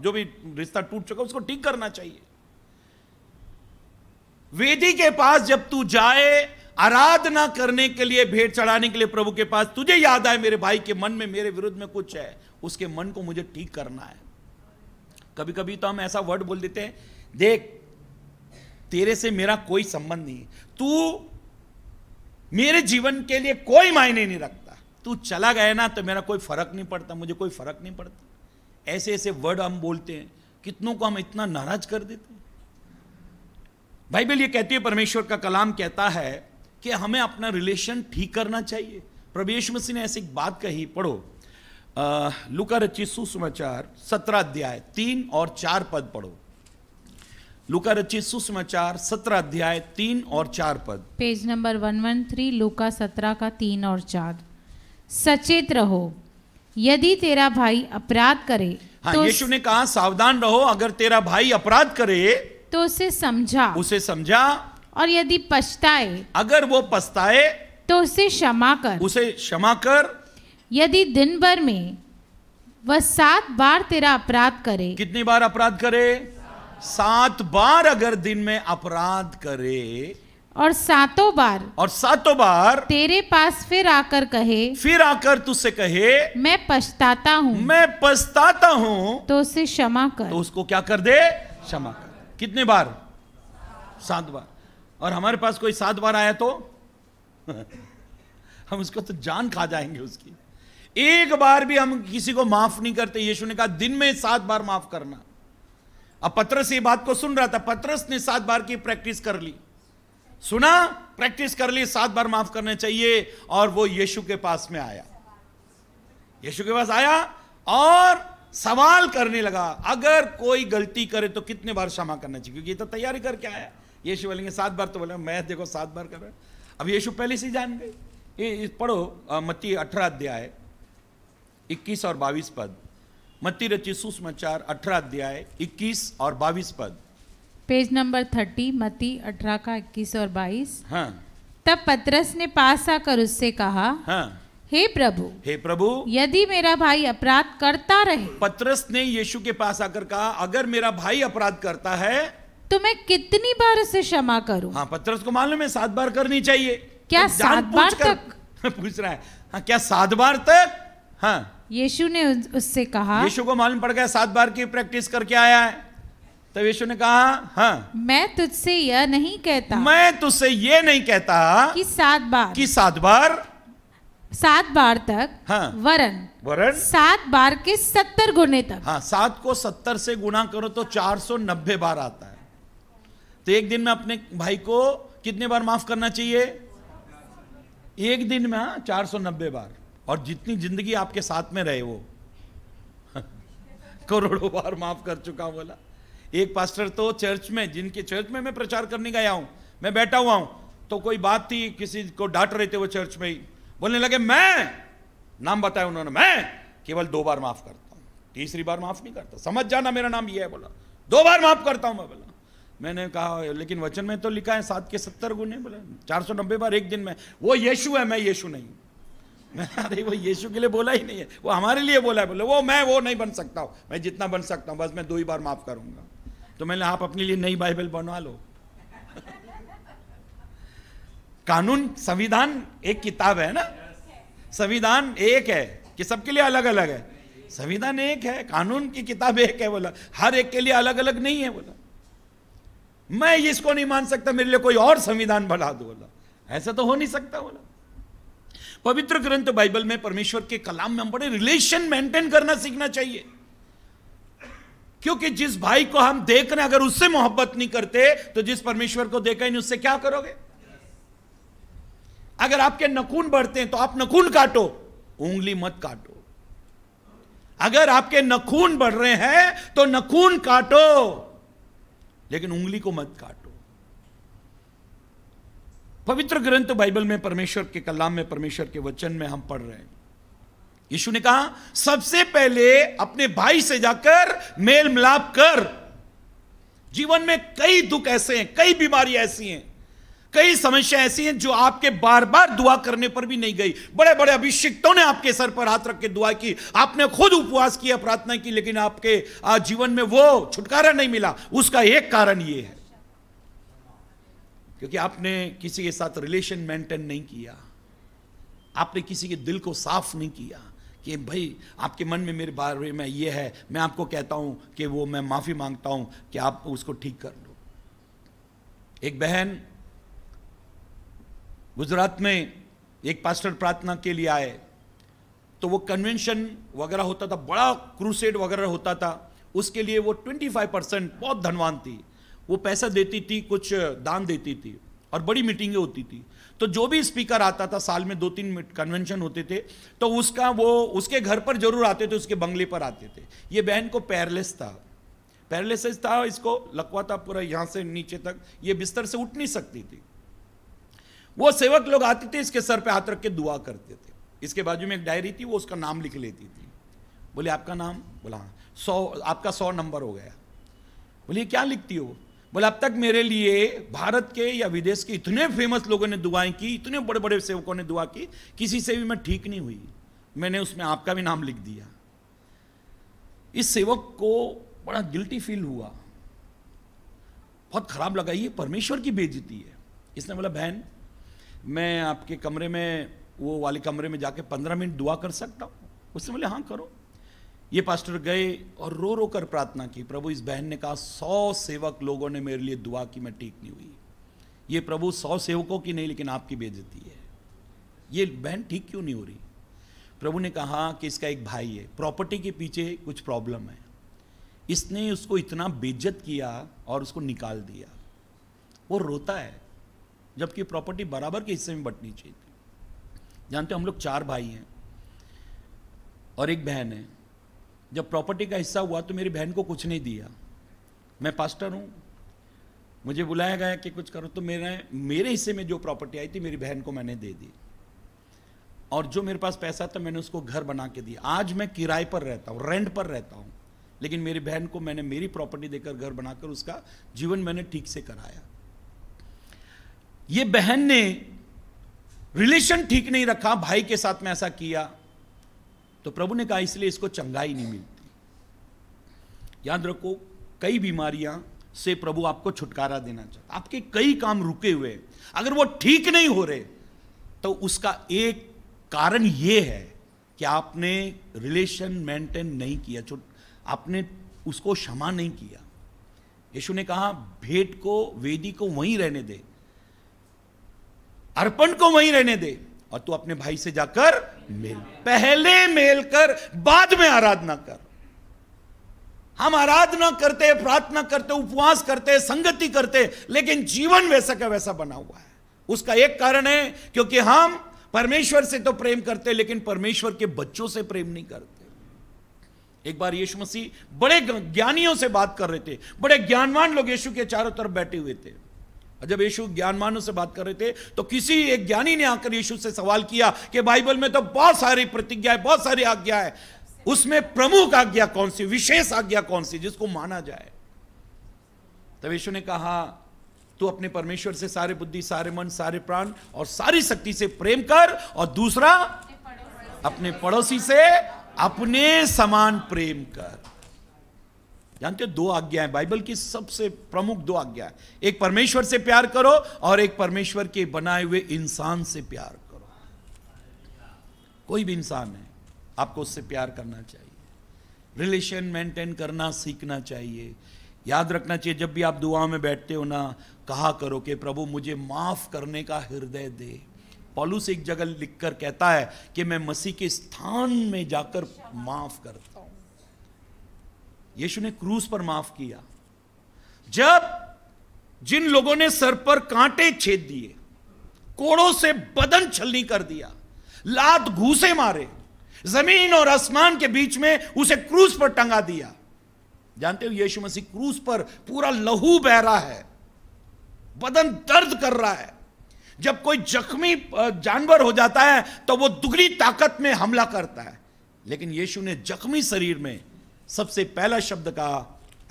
जो भी रिश्ता टूट चुका उसको ठीक करना चाहिए वेदी के पास जब तू जाए आराधना करने के लिए भेंट चढ़ाने के लिए प्रभु के पास तुझे याद आए मेरे भाई के मन में मेरे विरुद्ध में कुछ है उसके मन को मुझे ठीक करना है कभी कभी तो हम ऐसा वर्ड बोल देते हैं देख तेरे से मेरा कोई संबंध नहीं तू मेरे जीवन के लिए कोई मायने नहीं रखता तू चला गया ना तो मेरा कोई फ़र्क नहीं पड़ता मुझे कोई फ़र्क नहीं पड़ता ऐसे ऐसे वर्ड हम बोलते हैं कितनों को हम इतना नाराज कर देते हैं बाइबल ये कहती है परमेश्वर का कलाम कहता है कि हमें अपना रिलेशन ठीक करना चाहिए प्रवेश मसीह ने ऐसी एक बात कही पढ़ो लुका रची सुसमाचार सत्रह अध्याय तीन और चार पद पढ़ो लुका रची सुसमाचार सत्रह अध्याय तीन और चार पद page number one one three लुका सत्रह का तीन और चार सचेत रहो यदि तेरा भाई अपराध करे हाँ, तो यीशु ने कहा सावधान रहो अगर तेरा भाई अपराध करे तो उसे समझा उसे समझा और यदि पछताए अगर वो पछताए तो उसे क्षमा कर उसे क्षमा कर यदि दिन भर में वह सात बार तेरा अपराध करे कितनी बार अपराध करे सात बार अगर दिन में अपराध करे और सातों बार और सातों बार तेरे पास फिर आकर कहे फिर आकर तुझसे कहे मैं पछताता हूँ मैं पछताता हूँ तो उसे क्षमा कर तो उसको क्या कर दे क्षमा कर कितने बार सात बार और हमारे पास कोई सात बार आया तो हम उसको तो जान खा जाएंगे उसकी एक बार भी हम किसी को माफ नहीं करते यीशु ने कहा दिन में सात बार माफ करना अब पत्रस ये बात को सुन रहा था पत्रस ने सात बार की प्रैक्टिस कर ली सुना प्रैक्टिस कर ली सात बार माफ करने चाहिए और वो यीशु के पास में आया यीशु के पास आया और सवाल करने लगा अगर कोई गलती करे तो कितने बार क्षमा करना चाहिए क्योंकि ये तो तैयारी करके आया यीशु बोलेंगे सात बार तो बोले मैं देखो सात बार कर अब यीशु पहले से जान गए ये पढ़ो मत्ती अठारह अध्याय इक्कीस और बाईस पद मत्ती रचि सुषमाचार अठारह अध्याय इक्कीस और बाईस पद पेज नंबर थर्टी मती अठारह का इक्कीस और बाईस हाँ तब पतरस ने पास आकर उससे कहा हाँ हे प्रभु हे प्रभु यदि मेरा भाई अपराध करता रहे पतरस ने यीशु के पास आकर कहा अगर मेरा भाई अपराध करता है तो मैं कितनी बार उसे क्षमा करूं हाँ पतरस को मालूम है सात बार करनी चाहिए क्या तो सात बार तक पूछ रहा है हाँ क्या सात बार तक हाँ यीशु ने उससे कहा यीशु को मालूम पड़ गया सात बार की प्रैक्टिस करके आया है तब यीशु ने कहा हाँ मैं तुझसे यह नहीं कहता मैं तुझसे ये नहीं कहता कि सात बार कि सात बार सात बार तक हाँ वरन वरन सात बार के सत्तर गुने तक हाँ सात को सत्तर से गुना करो तो चार सौ नब्बे बार आता है तो एक दिन में अपने भाई को कितने बार माफ करना चाहिए एक दिन में हाँ चार सौ नब्बे बार और जितनी जिंदगी आपके साथ में रहे वो करोड़ों बार माफ कर चुका बोला एक पास्टर तो चर्च में जिनके चर्च में मैं प्रचार करने गया हूँ मैं बैठा हुआ हूँ तो कोई बात थी किसी को डांट रहे थे वो चर्च में ही बोलने लगे मैं नाम बताया उन्होंने मैं केवल दो बार माफ़ करता हूँ तीसरी बार माफ़ नहीं करता समझ जाना मेरा नाम ये है बोला दो बार माफ़ करता हूँ मैं बोला मैंने कहा लेकिन वचन में तो लिखा है सात के सत्तर गुने बोले चार सौ नब्बे बार एक दिन में वो यीशु है मैं यीशु नहीं मैंने अरे वो यीशु के लिए बोला ही नहीं है वो हमारे लिए बोला है बोले वो मैं वो नहीं बन सकता हूँ मैं जितना बन सकता हूँ बस मैं दो ही बार माफ़ करूंगा तो मैंने आप अपने लिए नई बाइबल बनवा लो कानून संविधान एक किताब है ना संविधान एक है कि सबके लिए अलग अलग है संविधान एक है कानून की किताब एक है बोला हर एक के लिए अलग अलग नहीं है बोला मैं इसको नहीं मान सकता मेरे लिए कोई और संविधान बना दो बोला ऐसा तो हो नहीं सकता बोला पवित्र ग्रंथ बाइबल में परमेश्वर के कलाम में हम बड़े रिलेशन मेंटेन करना सीखना चाहिए क्योंकि जिस भाई को हम देख रहे अगर उससे मोहब्बत नहीं करते तो जिस परमेश्वर को देखा ही नहीं उससे क्या करोगे अगर आपके नखून बढ़ते हैं तो आप नखून काटो उंगली मत काटो अगर आपके नखून बढ़ रहे हैं तो नखून काटो लेकिन उंगली को मत काटो पवित्र ग्रंथ बाइबल में परमेश्वर के कलाम में परमेश्वर के वचन में हम पढ़ रहे हैं यीशु ने कहा सबसे पहले अपने भाई से जाकर मेल मिलाप कर जीवन में कई दुख ऐसे हैं कई बीमारी ऐसी हैं कई समस्या ऐसी हैं जो आपके बार बार दुआ करने पर भी नहीं गई बड़े बड़े अभिषिक्तों ने आपके सर पर हाथ रख के दुआ की आपने खुद उपवास किया प्रार्थना की लेकिन आपके जीवन में वो छुटकारा नहीं मिला उसका एक कारण ये है क्योंकि आपने किसी के साथ रिलेशन मेंटेन नहीं किया आपने किसी के दिल को साफ नहीं किया कि भाई आपके मन में मेरे बारे में ये है मैं आपको कहता हूँ कि वो मैं माफ़ी मांगता हूँ कि आप उसको ठीक कर लो एक बहन गुजरात में एक पास्टर प्रार्थना के लिए आए तो वो कन्वेंशन वगैरह होता था बड़ा क्रूसेड वगैरह होता था उसके लिए वो 25 परसेंट बहुत धनवान थी वो पैसा देती थी कुछ दान देती थी और बड़ी मीटिंगें होती थी तो जो भी स्पीकर आता था साल में दो तीन कन्वेंशन होते थे तो उसका वो उसके घर पर जरूर आते थे उसके बंगले पर आते थे ये बहन को पैरलेस था पैरलेस था इसको लकवा था पूरा यहाँ से नीचे तक ये बिस्तर से उठ नहीं सकती थी वो सेवक लोग आते थे इसके सर पे हाथ रख के दुआ करते थे इसके बाजू में एक डायरी थी वो उसका नाम लिख लेती थी बोले आपका नाम बोला हाँ। सौ आपका सौ नंबर हो गया बोले क्या लिखती हो बोले अब तक मेरे लिए भारत के या विदेश के इतने फेमस लोगों ने दुआएं की इतने बड़े बड़े सेवकों ने दुआ की किसी से भी मैं ठीक नहीं हुई मैंने उसमें आपका भी नाम लिख दिया इस सेवक को बड़ा गिल्टी फील हुआ बहुत खराब लगा ये परमेश्वर की बेजती है इसने बोला बहन मैं आपके कमरे में वो वाले कमरे में जाके पंद्रह मिनट दुआ कर सकता हूँ उसने बोले हाँ करो ये पास्टर गए और रो रो कर प्रार्थना की प्रभु इस बहन ने कहा सौ सेवक लोगों ने मेरे लिए दुआ की मैं ठीक नहीं हुई ये प्रभु सौ सेवकों की नहीं लेकिन आपकी बेजती है ये बहन ठीक क्यों नहीं हो रही प्रभु ने कहा कि इसका एक भाई है प्रॉपर्टी के पीछे कुछ प्रॉब्लम है इसने उसको इतना बेज्जत किया और उसको निकाल दिया वो रोता है जबकि प्रॉपर्टी बराबर के हिस्से में बटनी चाहिए जानते हम लोग चार भाई हैं और एक बहन है जब प्रॉपर्टी का हिस्सा हुआ तो मेरी बहन को कुछ नहीं दिया मैं पास्टर हूँ मुझे बुलाया गया कि कुछ करो तो मेरे मेरे हिस्से में जो प्रॉपर्टी आई थी मेरी बहन को मैंने दे दी और जो मेरे पास पैसा था मैंने उसको घर बना के दिया आज मैं किराए पर रहता हूँ रेंट पर रहता हूँ लेकिन मेरी बहन को मैंने मेरी प्रॉपर्टी देकर घर बनाकर उसका जीवन मैंने ठीक से कराया ये बहन ने रिलेशन ठीक नहीं रखा भाई के साथ में ऐसा किया तो प्रभु ने कहा इसलिए इसको चंगाई नहीं मिलती याद रखो कई बीमारियां से प्रभु आपको छुटकारा देना चाहता आपके कई काम रुके हुए अगर वो ठीक नहीं हो रहे तो उसका एक कारण ये है कि आपने रिलेशन मेंटेन नहीं किया छुट आपने उसको क्षमा नहीं किया यीशु ने कहा भेंट को वेदी को वहीं रहने दे अर्पण को वहीं रहने दे और तू अपने भाई से जाकर मेल पहले मेल कर बाद में आराधना कर हम आराधना करते प्रार्थना करते उपवास करते संगति करते लेकिन जीवन वैसा का वैसा बना हुआ है उसका एक कारण है क्योंकि हम परमेश्वर से तो प्रेम करते लेकिन परमेश्वर के बच्चों से प्रेम नहीं करते एक बार यीशु मसीह बड़े ज्ञानियों से बात कर रहे थे बड़े ज्ञानवान लोग यीशु के चारों तरफ बैठे हुए थे जब यीशु ज्ञानमानों से बात कर रहे थे तो किसी एक ज्ञानी ने आकर यीशु से सवाल किया कि बाइबल में तो बहुत सारी प्रतिज्ञाएं बहुत सारी आज्ञा है उसमें प्रमुख आज्ञा कौन सी विशेष आज्ञा कौन सी जिसको माना जाए तब यीशु ने कहा तू अपने परमेश्वर से सारे बुद्धि सारे मन सारे प्राण और सारी शक्ति से प्रेम कर और दूसरा अपने पड़ोसी से अपने समान प्रेम कर जानते हो दो आज्ञाएं बाइबल की सबसे प्रमुख दो आज्ञा एक परमेश्वर से प्यार करो और एक परमेश्वर के बनाए हुए इंसान से प्यार करो कोई भी इंसान है आपको उससे प्यार करना चाहिए रिलेशन मेंटेन करना सीखना चाहिए याद रखना चाहिए जब भी आप दुआ में बैठते हो ना कहा करो कि प्रभु मुझे माफ़ करने का हृदय दे पॉलूस एक जगह लिखकर कहता है कि मैं मसीह के स्थान में जाकर माफ़ करता यीशु ने क्रूस पर माफ किया जब जिन लोगों ने सर पर कांटे छेद दिए कोड़ों से बदन छलनी कर दिया लात घूसे मारे जमीन और आसमान के बीच में उसे क्रूस पर टंगा दिया जानते हो यीशु मसीह क्रूस पर पूरा लहू बह रहा है बदन दर्द कर रहा है जब कोई जख्मी जानवर हो जाता है तो वो दुगली ताकत में हमला करता है लेकिन यीशु ने जख्मी शरीर में सबसे पहला शब्द कहा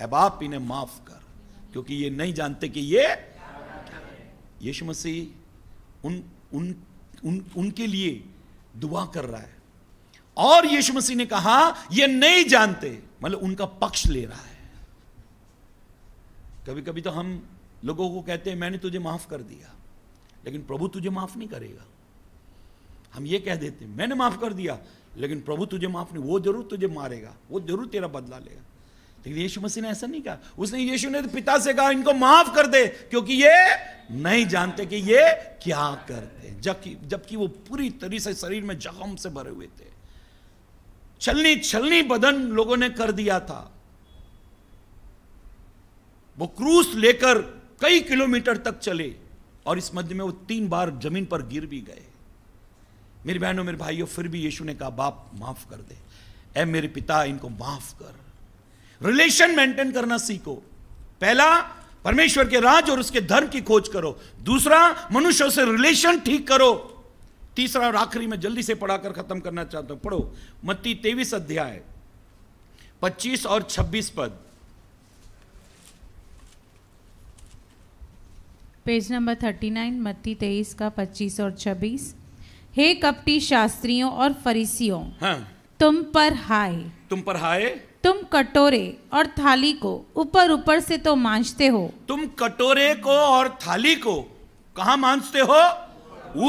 अबाप इन्हें माफ कर क्योंकि ये नहीं जानते कि ये यीशु मसीह उन, उन उन उनके लिए दुआ कर रहा है और यीशु मसीह ने कहा ये नहीं जानते मतलब उनका पक्ष ले रहा है कभी कभी तो हम लोगों को कहते हैं मैंने तुझे माफ कर दिया लेकिन प्रभु तुझे माफ नहीं करेगा हम ये कह देते हैं मैंने माफ कर दिया लेकिन प्रभु तुझे माफ नहीं वो जरूर तुझे मारेगा वो जरूर तेरा बदला लेगा लेकिन तो यीशु मसीह ने ऐसा नहीं कहा उसने यीशु ने पिता से कहा इनको माफ कर दे क्योंकि ये नहीं जानते कि ये क्या करते जबकि जबकि वो पूरी तरह से शरीर में जख्म से भरे हुए थे छलनी छलनी बदन लोगों ने कर दिया था वो क्रूस लेकर कई किलोमीटर तक चले और इस मध्य में वो तीन बार जमीन पर गिर भी गए मेरी बहनों मेरे भाइयों फिर भी यीशु ने कहा बाप माफ कर दे ए मेरे पिता इनको माफ कर रिलेशन मेंटेन करना सीखो पहला परमेश्वर के राज और उसके धर्म की खोज करो दूसरा मनुष्यों से रिलेशन ठीक करो तीसरा और आखिरी में जल्दी से पढ़ाकर खत्म करना चाहता हूं पढ़ो मत्ती तेईस अध्याय पच्चीस और छब्बीस पद पेज नंबर थर्टी नाइन मत्ती तेईस का पच्चीस और छब्बीस हे कपटी शास्त्रियों और फरीसियों हाँ। तुम पर हाय तुम पर हाय तुम कटोरे और थाली को ऊपर ऊपर से तो मांझते हो तुम कटोरे को और थाली को कहा मांझते हो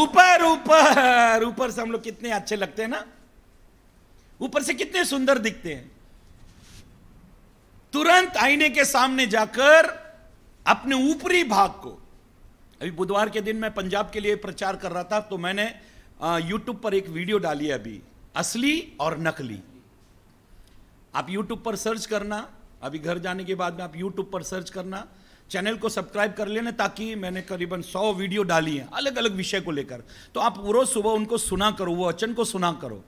ऊपर ऊपर ऊपर से हम लोग कितने अच्छे लगते हैं ना ऊपर से कितने सुंदर दिखते हैं तुरंत आईने के सामने जाकर अपने ऊपरी भाग को अभी बुधवार के दिन मैं पंजाब के लिए प्रचार कर रहा था तो मैंने यूट्यूब पर एक वीडियो डाली है अभी असली और नकली आप यूट्यूब पर सर्च करना अभी घर जाने के बाद में आप यूट्यूब पर सर्च करना चैनल को सब्सक्राइब कर लेना ताकि मैंने करीबन सौ वीडियो डाली है अलग अलग विषय को लेकर तो आप रोज सुबह उनको सुना करो वो अचन को सुना करो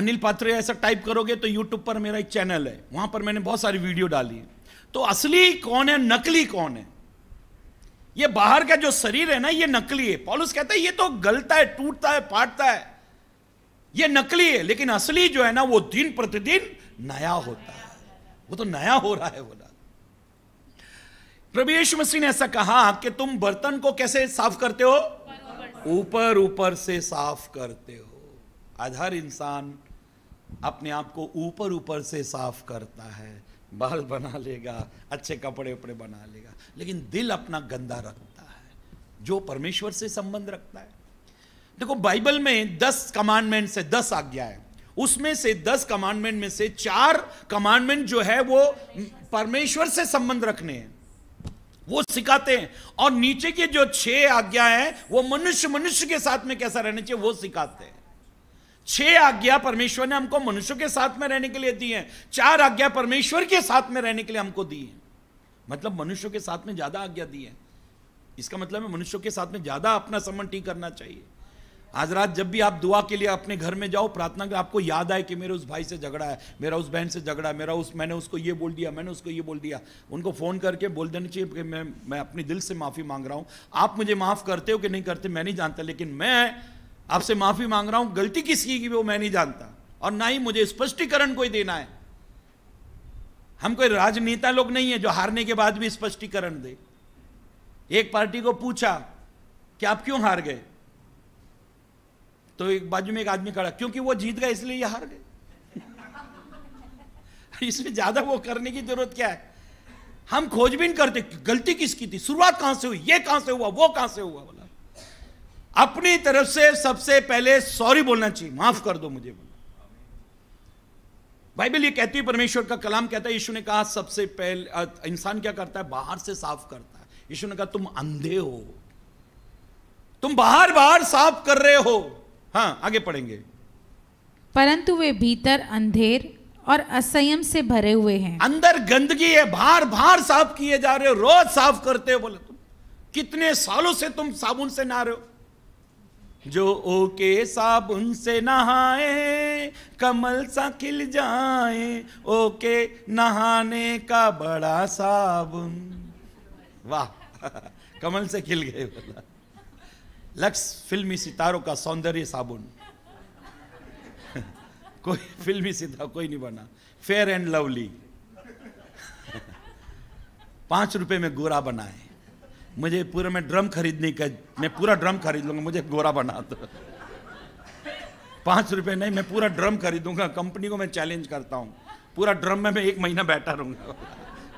अनिल पात्रे ऐसा टाइप करोगे तो यूट्यूब पर मेरा एक चैनल है वहां पर मैंने बहुत सारी वीडियो डाली है तो असली कौन है नकली कौन है ये बाहर का जो शरीर है ना ये नकली है पॉलुस कहता है ये तो गलता है टूटता है फाटता है ये नकली है लेकिन असली जो है ना वो दिन प्रतिदिन नया होता है वो तो नया हो रहा है बोला प्रवेश मसीह ने ऐसा कहा कि तुम बर्तन को कैसे साफ करते हो ऊपर ऊपर से साफ करते हो आज हर इंसान अपने आप को ऊपर ऊपर से साफ करता है बाल बना लेगा अच्छे कपड़े उपड़े बना लेगा लेकिन दिल अपना गंदा रखता है जो परमेश्वर से संबंध रखता है देखो बाइबल में दस कमांडमेंट से दस आज्ञा है उसमें से दस कमांडमेंट में से चार कमांडमेंट जो है वो परमेश्वर से संबंध रखने हैं वो सिखाते हैं और नीचे के जो छह आज्ञा है वो मनुष्य मनुष्य के साथ में कैसा रहना चाहिए वो सिखाते हैं छह आज्ञा परमेश्वर ने हमको मनुष्य के साथ में रहने के लिए दी है चार आज्ञा परमेश्वर के साथ में रहने के लिए हमको दी है मतलब मनुष्य के साथ में ज्यादा आज्ञा दी है इसका मतलब है मनुष्य के साथ में ज्यादा अपना समन ठीक करना चाहिए आज रात जब भी आप दुआ के लिए अपने घर में जाओ प्रार्थना कर आपको याद आए कि मेरे उस भाई से झगड़ा है मेरा उस बहन से झगड़ा है मेरा उस मैंने उसको ये बोल दिया मैंने उसको ये बोल दिया उनको फ़ोन करके बोल देना चाहिए कि मैं मैं अपने दिल से माफ़ी मांग रहा हूँ आप मुझे माफ़ करते हो कि नहीं करते मैं नहीं जानता लेकिन मैं आपसे माफी मांग रहा हूं गलती किसकी की वो मैं नहीं जानता और ना ही मुझे स्पष्टीकरण कोई देना है हम कोई राजनेता लोग नहीं है जो हारने के बाद भी स्पष्टीकरण दे एक पार्टी को पूछा कि आप क्यों हार गए तो एक बाजू में एक आदमी खड़ा क्योंकि वो जीत गए इसलिए ये हार गए इसमें ज्यादा वो करने की जरूरत क्या है हम खोजबीन करते गलती किसकी थी शुरुआत कहां से हुई ये कहां से हुआ वो कहां से हुआ बोला अपनी तरफ से सबसे पहले सॉरी बोलना चाहिए माफ कर दो मुझे बाइबल ये कहती है परमेश्वर का कलाम कहता है यीशु ने कहा सबसे पहले इंसान क्या करता है बाहर से साफ करता है यीशु ने कहा तुम अंधे हो तुम बाहर बाहर साफ कर रहे हो हाँ आगे पढ़ेंगे परंतु वे भीतर अंधेर और असयम से भरे हुए हैं अंदर गंदगी है बाहर बाहर साफ किए जा रहे हो रोज साफ करते हो बोले तुम कितने सालों से तुम साबुन से ना रहे हो जो ओके साबुन से नहाए कमल सा खिल जाए ओके नहाने का बड़ा साबुन वाह कमल से खिल गए बोला लक्स फिल्मी सितारों का सौंदर्य साबुन कोई फिल्मी सितार कोई नहीं बना फेयर एंड लवली पांच रुपए में गोरा बनाए मुझे पूरा मैं ड्रम खरीदने का मैं पूरा ड्रम खरीद लूंगा मुझे गोरा बना दो पांच रुपये नहीं मैं पूरा ड्रम खरीदूंगा कंपनी को मैं चैलेंज करता हूँ पूरा ड्रम में मैं एक महीना बैठा रहूंगा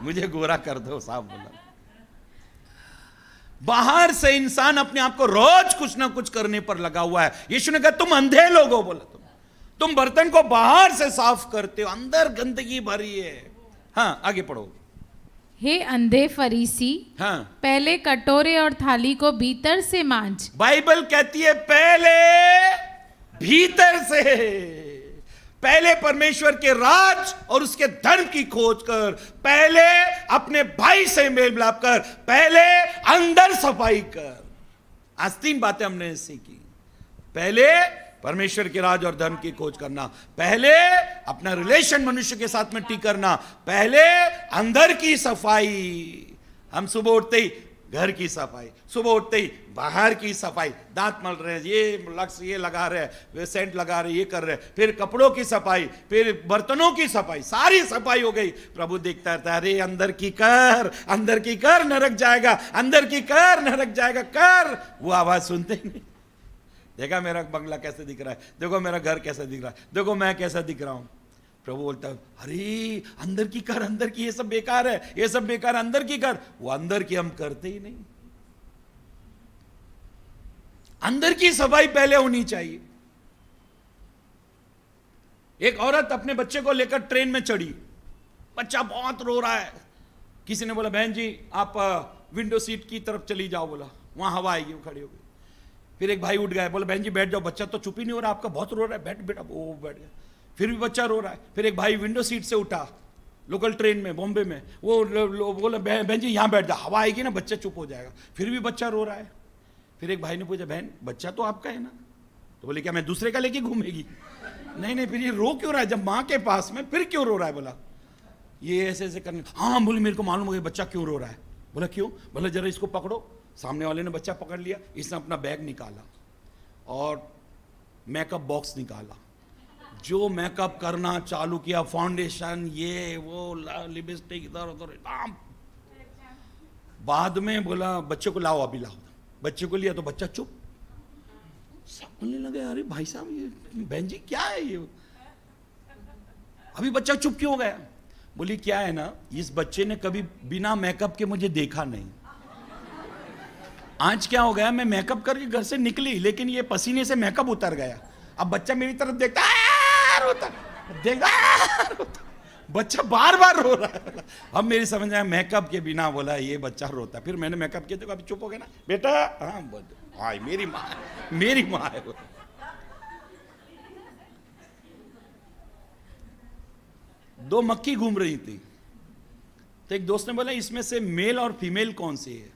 मुझे गोरा कर दो साफ बोला बाहर से इंसान अपने आप को रोज कुछ ना कुछ करने पर लगा हुआ है यीशु ने कहा तुम अंधे लोग हो बोला तुम तुम बर्तन को बाहर से साफ करते हो अंदर गंदगी भरी है हाँ आगे पढ़ो हे अंधे फरीसी हाँ पहले कटोरे और थाली को भीतर से मांझ बाइबल कहती है पहले भीतर से पहले परमेश्वर के राज और उसके धर्म की खोज कर पहले अपने भाई से मेल मिलाप कर पहले अंदर सफाई कर आज तीन बातें हमने सीखी पहले परमेश्वर के राज और धर्म की खोज करना पहले अपना रिलेशन मनुष्य के साथ में ठीक करना पहले अंदर की सफाई हम सुबह उठते ही घर की सफाई सुबह उठते ही बाहर की सफाई दांत मल रहे हैं ये लक्स ये लगा रहे हैं सेंट लगा रहे ये कर रहे हैं फिर कपड़ों की सफाई फिर बर्तनों की सफाई सारी सफाई हो गई प्रभु देखता रहता है अरे अंदर की कर अंदर की कर नरक जाएगा अंदर की कर नरक जाएगा कर वो आवाज सुनते नहीं देखा मेरा बंगला कैसे दिख रहा है देखो मेरा घर कैसा दिख रहा है देखो मैं कैसा दिख रहा हूं प्रभु बोलता है अरे अंदर की कर अंदर की ये सब बेकार है ये सब बेकार अंदर की कर वो अंदर की हम करते ही नहीं अंदर की सफाई पहले होनी चाहिए एक औरत अपने बच्चे को लेकर ट्रेन में चढ़ी बच्चा बहुत रो रहा है किसी ने बोला बहन जी आप विंडो सीट की तरफ चली जाओ बोला वहां हवा आएगी वो खड़ी हो गई फिर एक भाई उठ गया बोले बहन जी बैठ जाओ बच्चा तो चुप ही नहीं हो रहा आपका बहुत रो रहा है बैठ बेटा वो बैठ गया फिर भी बच्चा रो रहा है फिर एक भाई विंडो सीट से उठा लोकल ट्रेन में बॉम्बे में वो बोले बहन जी यहाँ बैठ जा हवा आएगी ना बच्चा चुप हो जाएगा फिर भी बच्चा रो रहा है फिर एक भाई ने पूछा बहन बच्चा तो आपका है ना तो बोले क्या मैं दूसरे का लेके घूमेगी नहीं नहीं फिर ये रो क्यों रहा है जब माँ के पास में फिर क्यों रो रहा है बोला ये ऐसे ऐसे करने हाँ बोले मेरे को मालूम हो गया बच्चा क्यों रो रहा है बोला क्यों बोला जरा इसको पकड़ो सामने वाले ने बच्चा पकड़ लिया इसने अपना बैग निकाला और मेकअप बॉक्स निकाला जो मेकअप करना चालू किया फाउंडेशन ये वो लिपस्टिक इधर उधर नाम बाद में बोला बच्चे को लाओ अभी लाओ बच्चे को लिया तो बच्चा चुप सब बोलने लगे अरे भाई साहब ये बहन जी क्या है ये अभी बच्चा चुप क्यों हो गया बोली क्या है ना इस बच्चे ने कभी बिना मेकअप के मुझे देखा नहीं आज क्या हो गया मैं मेकअप करके घर से निकली लेकिन ये पसीने से मेकअप उतर गया अब बच्चा मेरी तरफ देखता रोता देखता बच्चा बार बार रो रहा है अब मेरी समझ आया मेकअप के बिना बोला ये बच्चा रोता फिर मैंने मेकअप किया देखो अभी चुप हो गया ना बेटा हाँ बोल हाँ मेरी माँ मेरी माँ है दो मक्खी घूम रही थी तो एक दोस्त ने बोला इसमें से मेल और फीमेल कौन सी है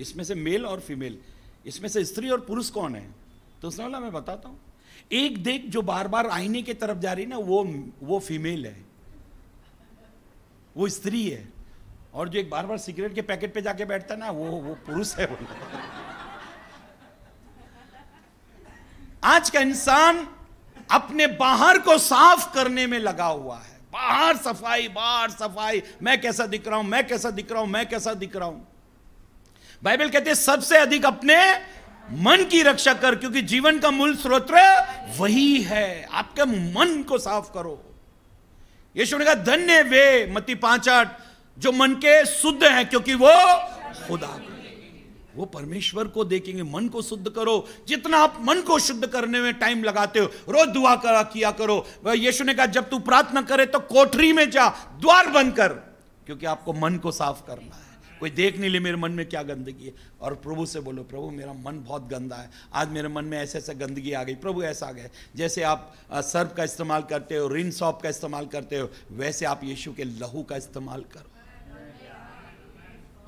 इसमें से मेल और फीमेल इसमें से स्त्री और पुरुष कौन है तो उसने बोला मैं बताता हूँ एक देख जो बार बार आईने की तरफ जा रही ना वो वो फीमेल है वो स्त्री है और जो एक बार बार सिगरेट के पैकेट पे जाके बैठता ना वो वो पुरुष है बोला आज का इंसान अपने बाहर को साफ करने में लगा हुआ है बाहर सफाई बाहर सफाई मैं कैसा दिख रहा हूं मैं कैसा दिख रहा हूं मैं कैसा दिख रहा हूं बाइबल कहते हैं सबसे अधिक अपने मन की रक्षा कर क्योंकि जीवन का मूल स्रोत वही है आपके मन को साफ करो यीशु ने कहा धन्य वे मती पांच आठ जो मन के शुद्ध हैं क्योंकि वो खुदा वो परमेश्वर को देखेंगे मन को शुद्ध करो जितना आप मन को शुद्ध करने में टाइम लगाते हो रोज दुआ करा किया करो यीशु ने कहा जब तू प्रार्थना करे तो कोठरी में जा द्वार बंद कर क्योंकि आपको मन को साफ करना है कोई देख नहीं ले मेरे मन में क्या गंदगी है और प्रभु से बोलो प्रभु मेरा मन बहुत गंदा है आज मेरे मन में ऐसे ऐसे गंदगी आ गई प्रभु ऐसा आ गया जैसे आप सर्फ का इस्तेमाल करते हो रिन सॉप का इस्तेमाल करते हो वैसे आप यीशु के लहू का इस्तेमाल करो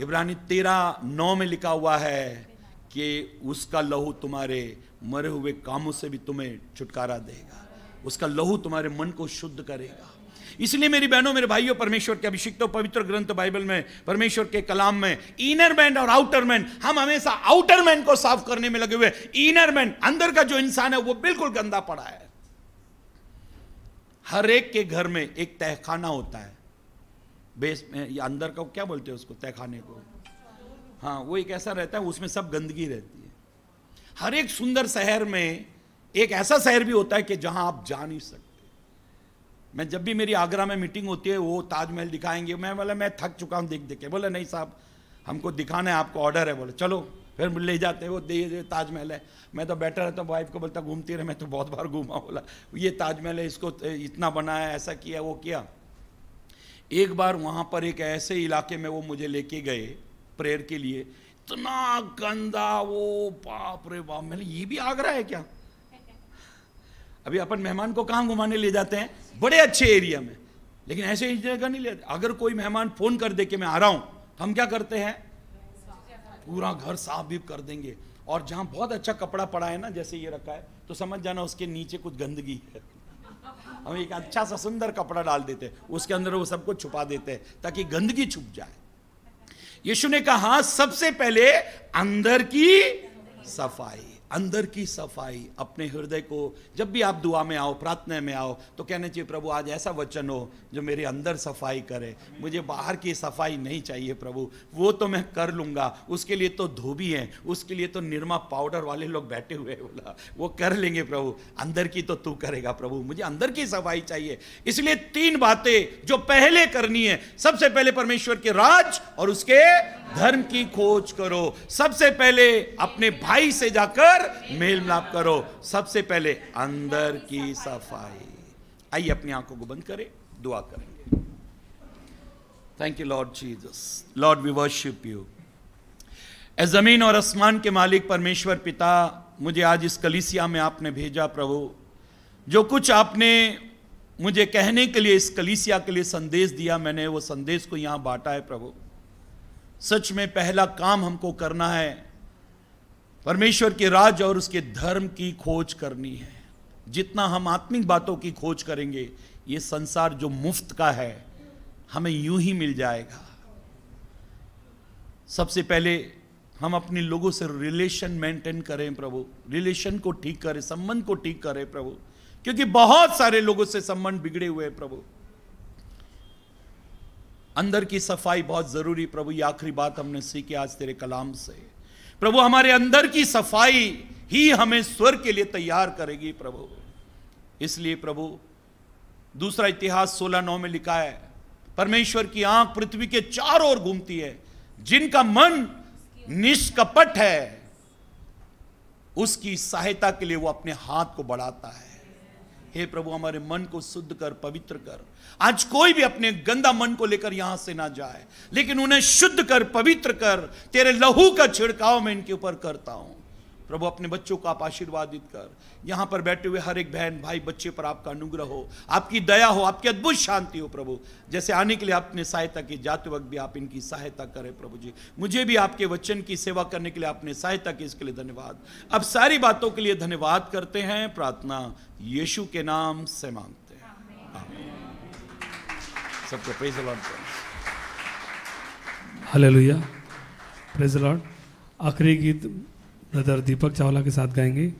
इब्रानी तेरह नौ में लिखा हुआ है कि उसका लहू तुम्हारे मरे हुए कामों से भी तुम्हें छुटकारा देगा उसका लहू तुम्हारे मन को शुद्ध करेगा इसलिए मेरी बहनों मेरे भाइयों परमेश्वर के तो पवित्र ग्रंथ बाइबल में परमेश्वर के कलाम में इनर मैन और आउटर मैन हम हमेशा आउटर मैन को साफ करने में लगे हुए इनर मैन अंदर का जो इंसान है वो बिल्कुल गंदा पड़ा है हर एक के घर में एक तहखाना होता है बेस में अंदर का क्या बोलते हैं उसको तहखाने को हाँ वो एक ऐसा रहता है उसमें सब गंदगी रहती है हर एक सुंदर शहर में एक ऐसा शहर भी होता है कि जहां आप जा नहीं सकते मैं जब भी मेरी आगरा में मीटिंग होती है वो ताजमहल दिखाएंगे मैं बोला मैं थक चुका हूँ देख देख के बोले नहीं साहब हमको दिखाना है आपको ऑर्डर है बोले चलो फिर ले जाते हैं वो दे, दे ताजमहल है मैं तो बैठा रहता हूँ वाइफ को बोलता घूमती रहे मैं तो बहुत बार घूमा बोला ये ताजमहल है इसको तो इतना बनाया ऐसा किया वो किया एक बार वहाँ पर एक ऐसे इलाके में वो मुझे लेके गए प्रेयर के लिए इतना गंदा वो बाप रे बाप मैंने ये भी आगरा है क्या अभी अपन मेहमान को कहाँ घुमाने ले जाते हैं बड़े अच्छे एरिया में लेकिन ऐसे ही जगह नहीं लेते अगर कोई मेहमान फोन कर दे के मैं आ रहा हूँ तो हम क्या करते हैं पूरा घर साफ भी कर देंगे और जहाँ बहुत अच्छा कपड़ा पड़ा है ना जैसे ये रखा है तो समझ जाना उसके नीचे कुछ गंदगी है हम एक अच्छा सा सुंदर कपड़ा डाल देते हैं उसके अंदर वो सबको छुपा देते हैं ताकि गंदगी छुप जाए यीशु ने कहा सबसे पहले अंदर की सफाई अंदर की सफाई अपने हृदय को जब भी आप दुआ में आओ प्रार्थना में आओ तो कहने चाहिए प्रभु आज ऐसा वचन हो जो मेरे अंदर सफाई करे मुझे बाहर की सफाई नहीं चाहिए प्रभु वो तो मैं कर लूँगा उसके लिए तो धोबी हैं उसके लिए तो निरमा पाउडर वाले लोग बैठे हुए बोला वो कर लेंगे प्रभु अंदर की तो तू करेगा प्रभु मुझे अंदर की सफाई चाहिए इसलिए तीन बातें जो पहले करनी है सबसे पहले परमेश्वर के राज और उसके धर्म की खोज करो सबसे पहले अपने भाई से जाकर अंदर मेल मिलाप करो सबसे पहले अंदर की सफाई आइए अपनी आंखों को बंद करें दुआ करेंगे thank you Lord Jesus Lord we worship you ए ज़मीन और आसमान के मालिक परमेश्वर पिता मुझे आज इस कलीसिया में आपने भेजा प्रभु जो कुछ आपने मुझे कहने के लिए इस कलीसिया के लिए संदेश दिया मैंने वो संदेश को यहां बांटा है प्रभु सच में पहला काम हमको करना है परमेश्वर के राज और उसके धर्म की खोज करनी है जितना हम आत्मिक बातों की खोज करेंगे ये संसार जो मुफ्त का है हमें यूं ही मिल जाएगा सबसे पहले हम अपने लोगों से रिलेशन मेंटेन करें प्रभु रिलेशन को ठीक करें संबंध को ठीक करें प्रभु क्योंकि बहुत सारे लोगों से संबंध बिगड़े हुए हैं प्रभु अंदर की सफाई बहुत जरूरी प्रभु ये आखिरी बात हमने सीखी आज तेरे कलाम से प्रभु हमारे अंदर की सफाई ही हमें स्वर के लिए तैयार करेगी प्रभु इसलिए प्रभु दूसरा इतिहास सोलह नौ में लिखा है परमेश्वर की आंख पृथ्वी के चारों ओर घूमती है जिनका मन निष्कपट है उसकी सहायता के लिए वो अपने हाथ को बढ़ाता है हे प्रभु हमारे मन को शुद्ध कर पवित्र कर आज कोई भी अपने गंदा मन को लेकर यहां से ना जाए लेकिन उन्हें शुद्ध कर पवित्र कर तेरे लहू का छिड़काव मैं इनके ऊपर करता हूं प्रभु अपने बच्चों को आप आशीर्वादित कर यहाँ पर बैठे हुए हर एक बहन भाई बच्चे पर आपका अनुग्रह हो आपकी दया हो आपकी अद्भुत शांति हो प्रभु जैसे आने के लिए आपने सहायता की जाते वक्त भी आप इनकी सहायता करें प्रभु जी मुझे भी आपके वचन की सेवा करने के लिए आपने सहायता की इसके लिए धन्यवाद अब सारी बातों के लिए धन्यवाद करते हैं प्रार्थना यीशु के नाम से मांगते हैं सबको प्रेज लॉर्ड हालेलुया प्रेज आखिरी गीत ब्रदर दीपक चावला के साथ गाएंगे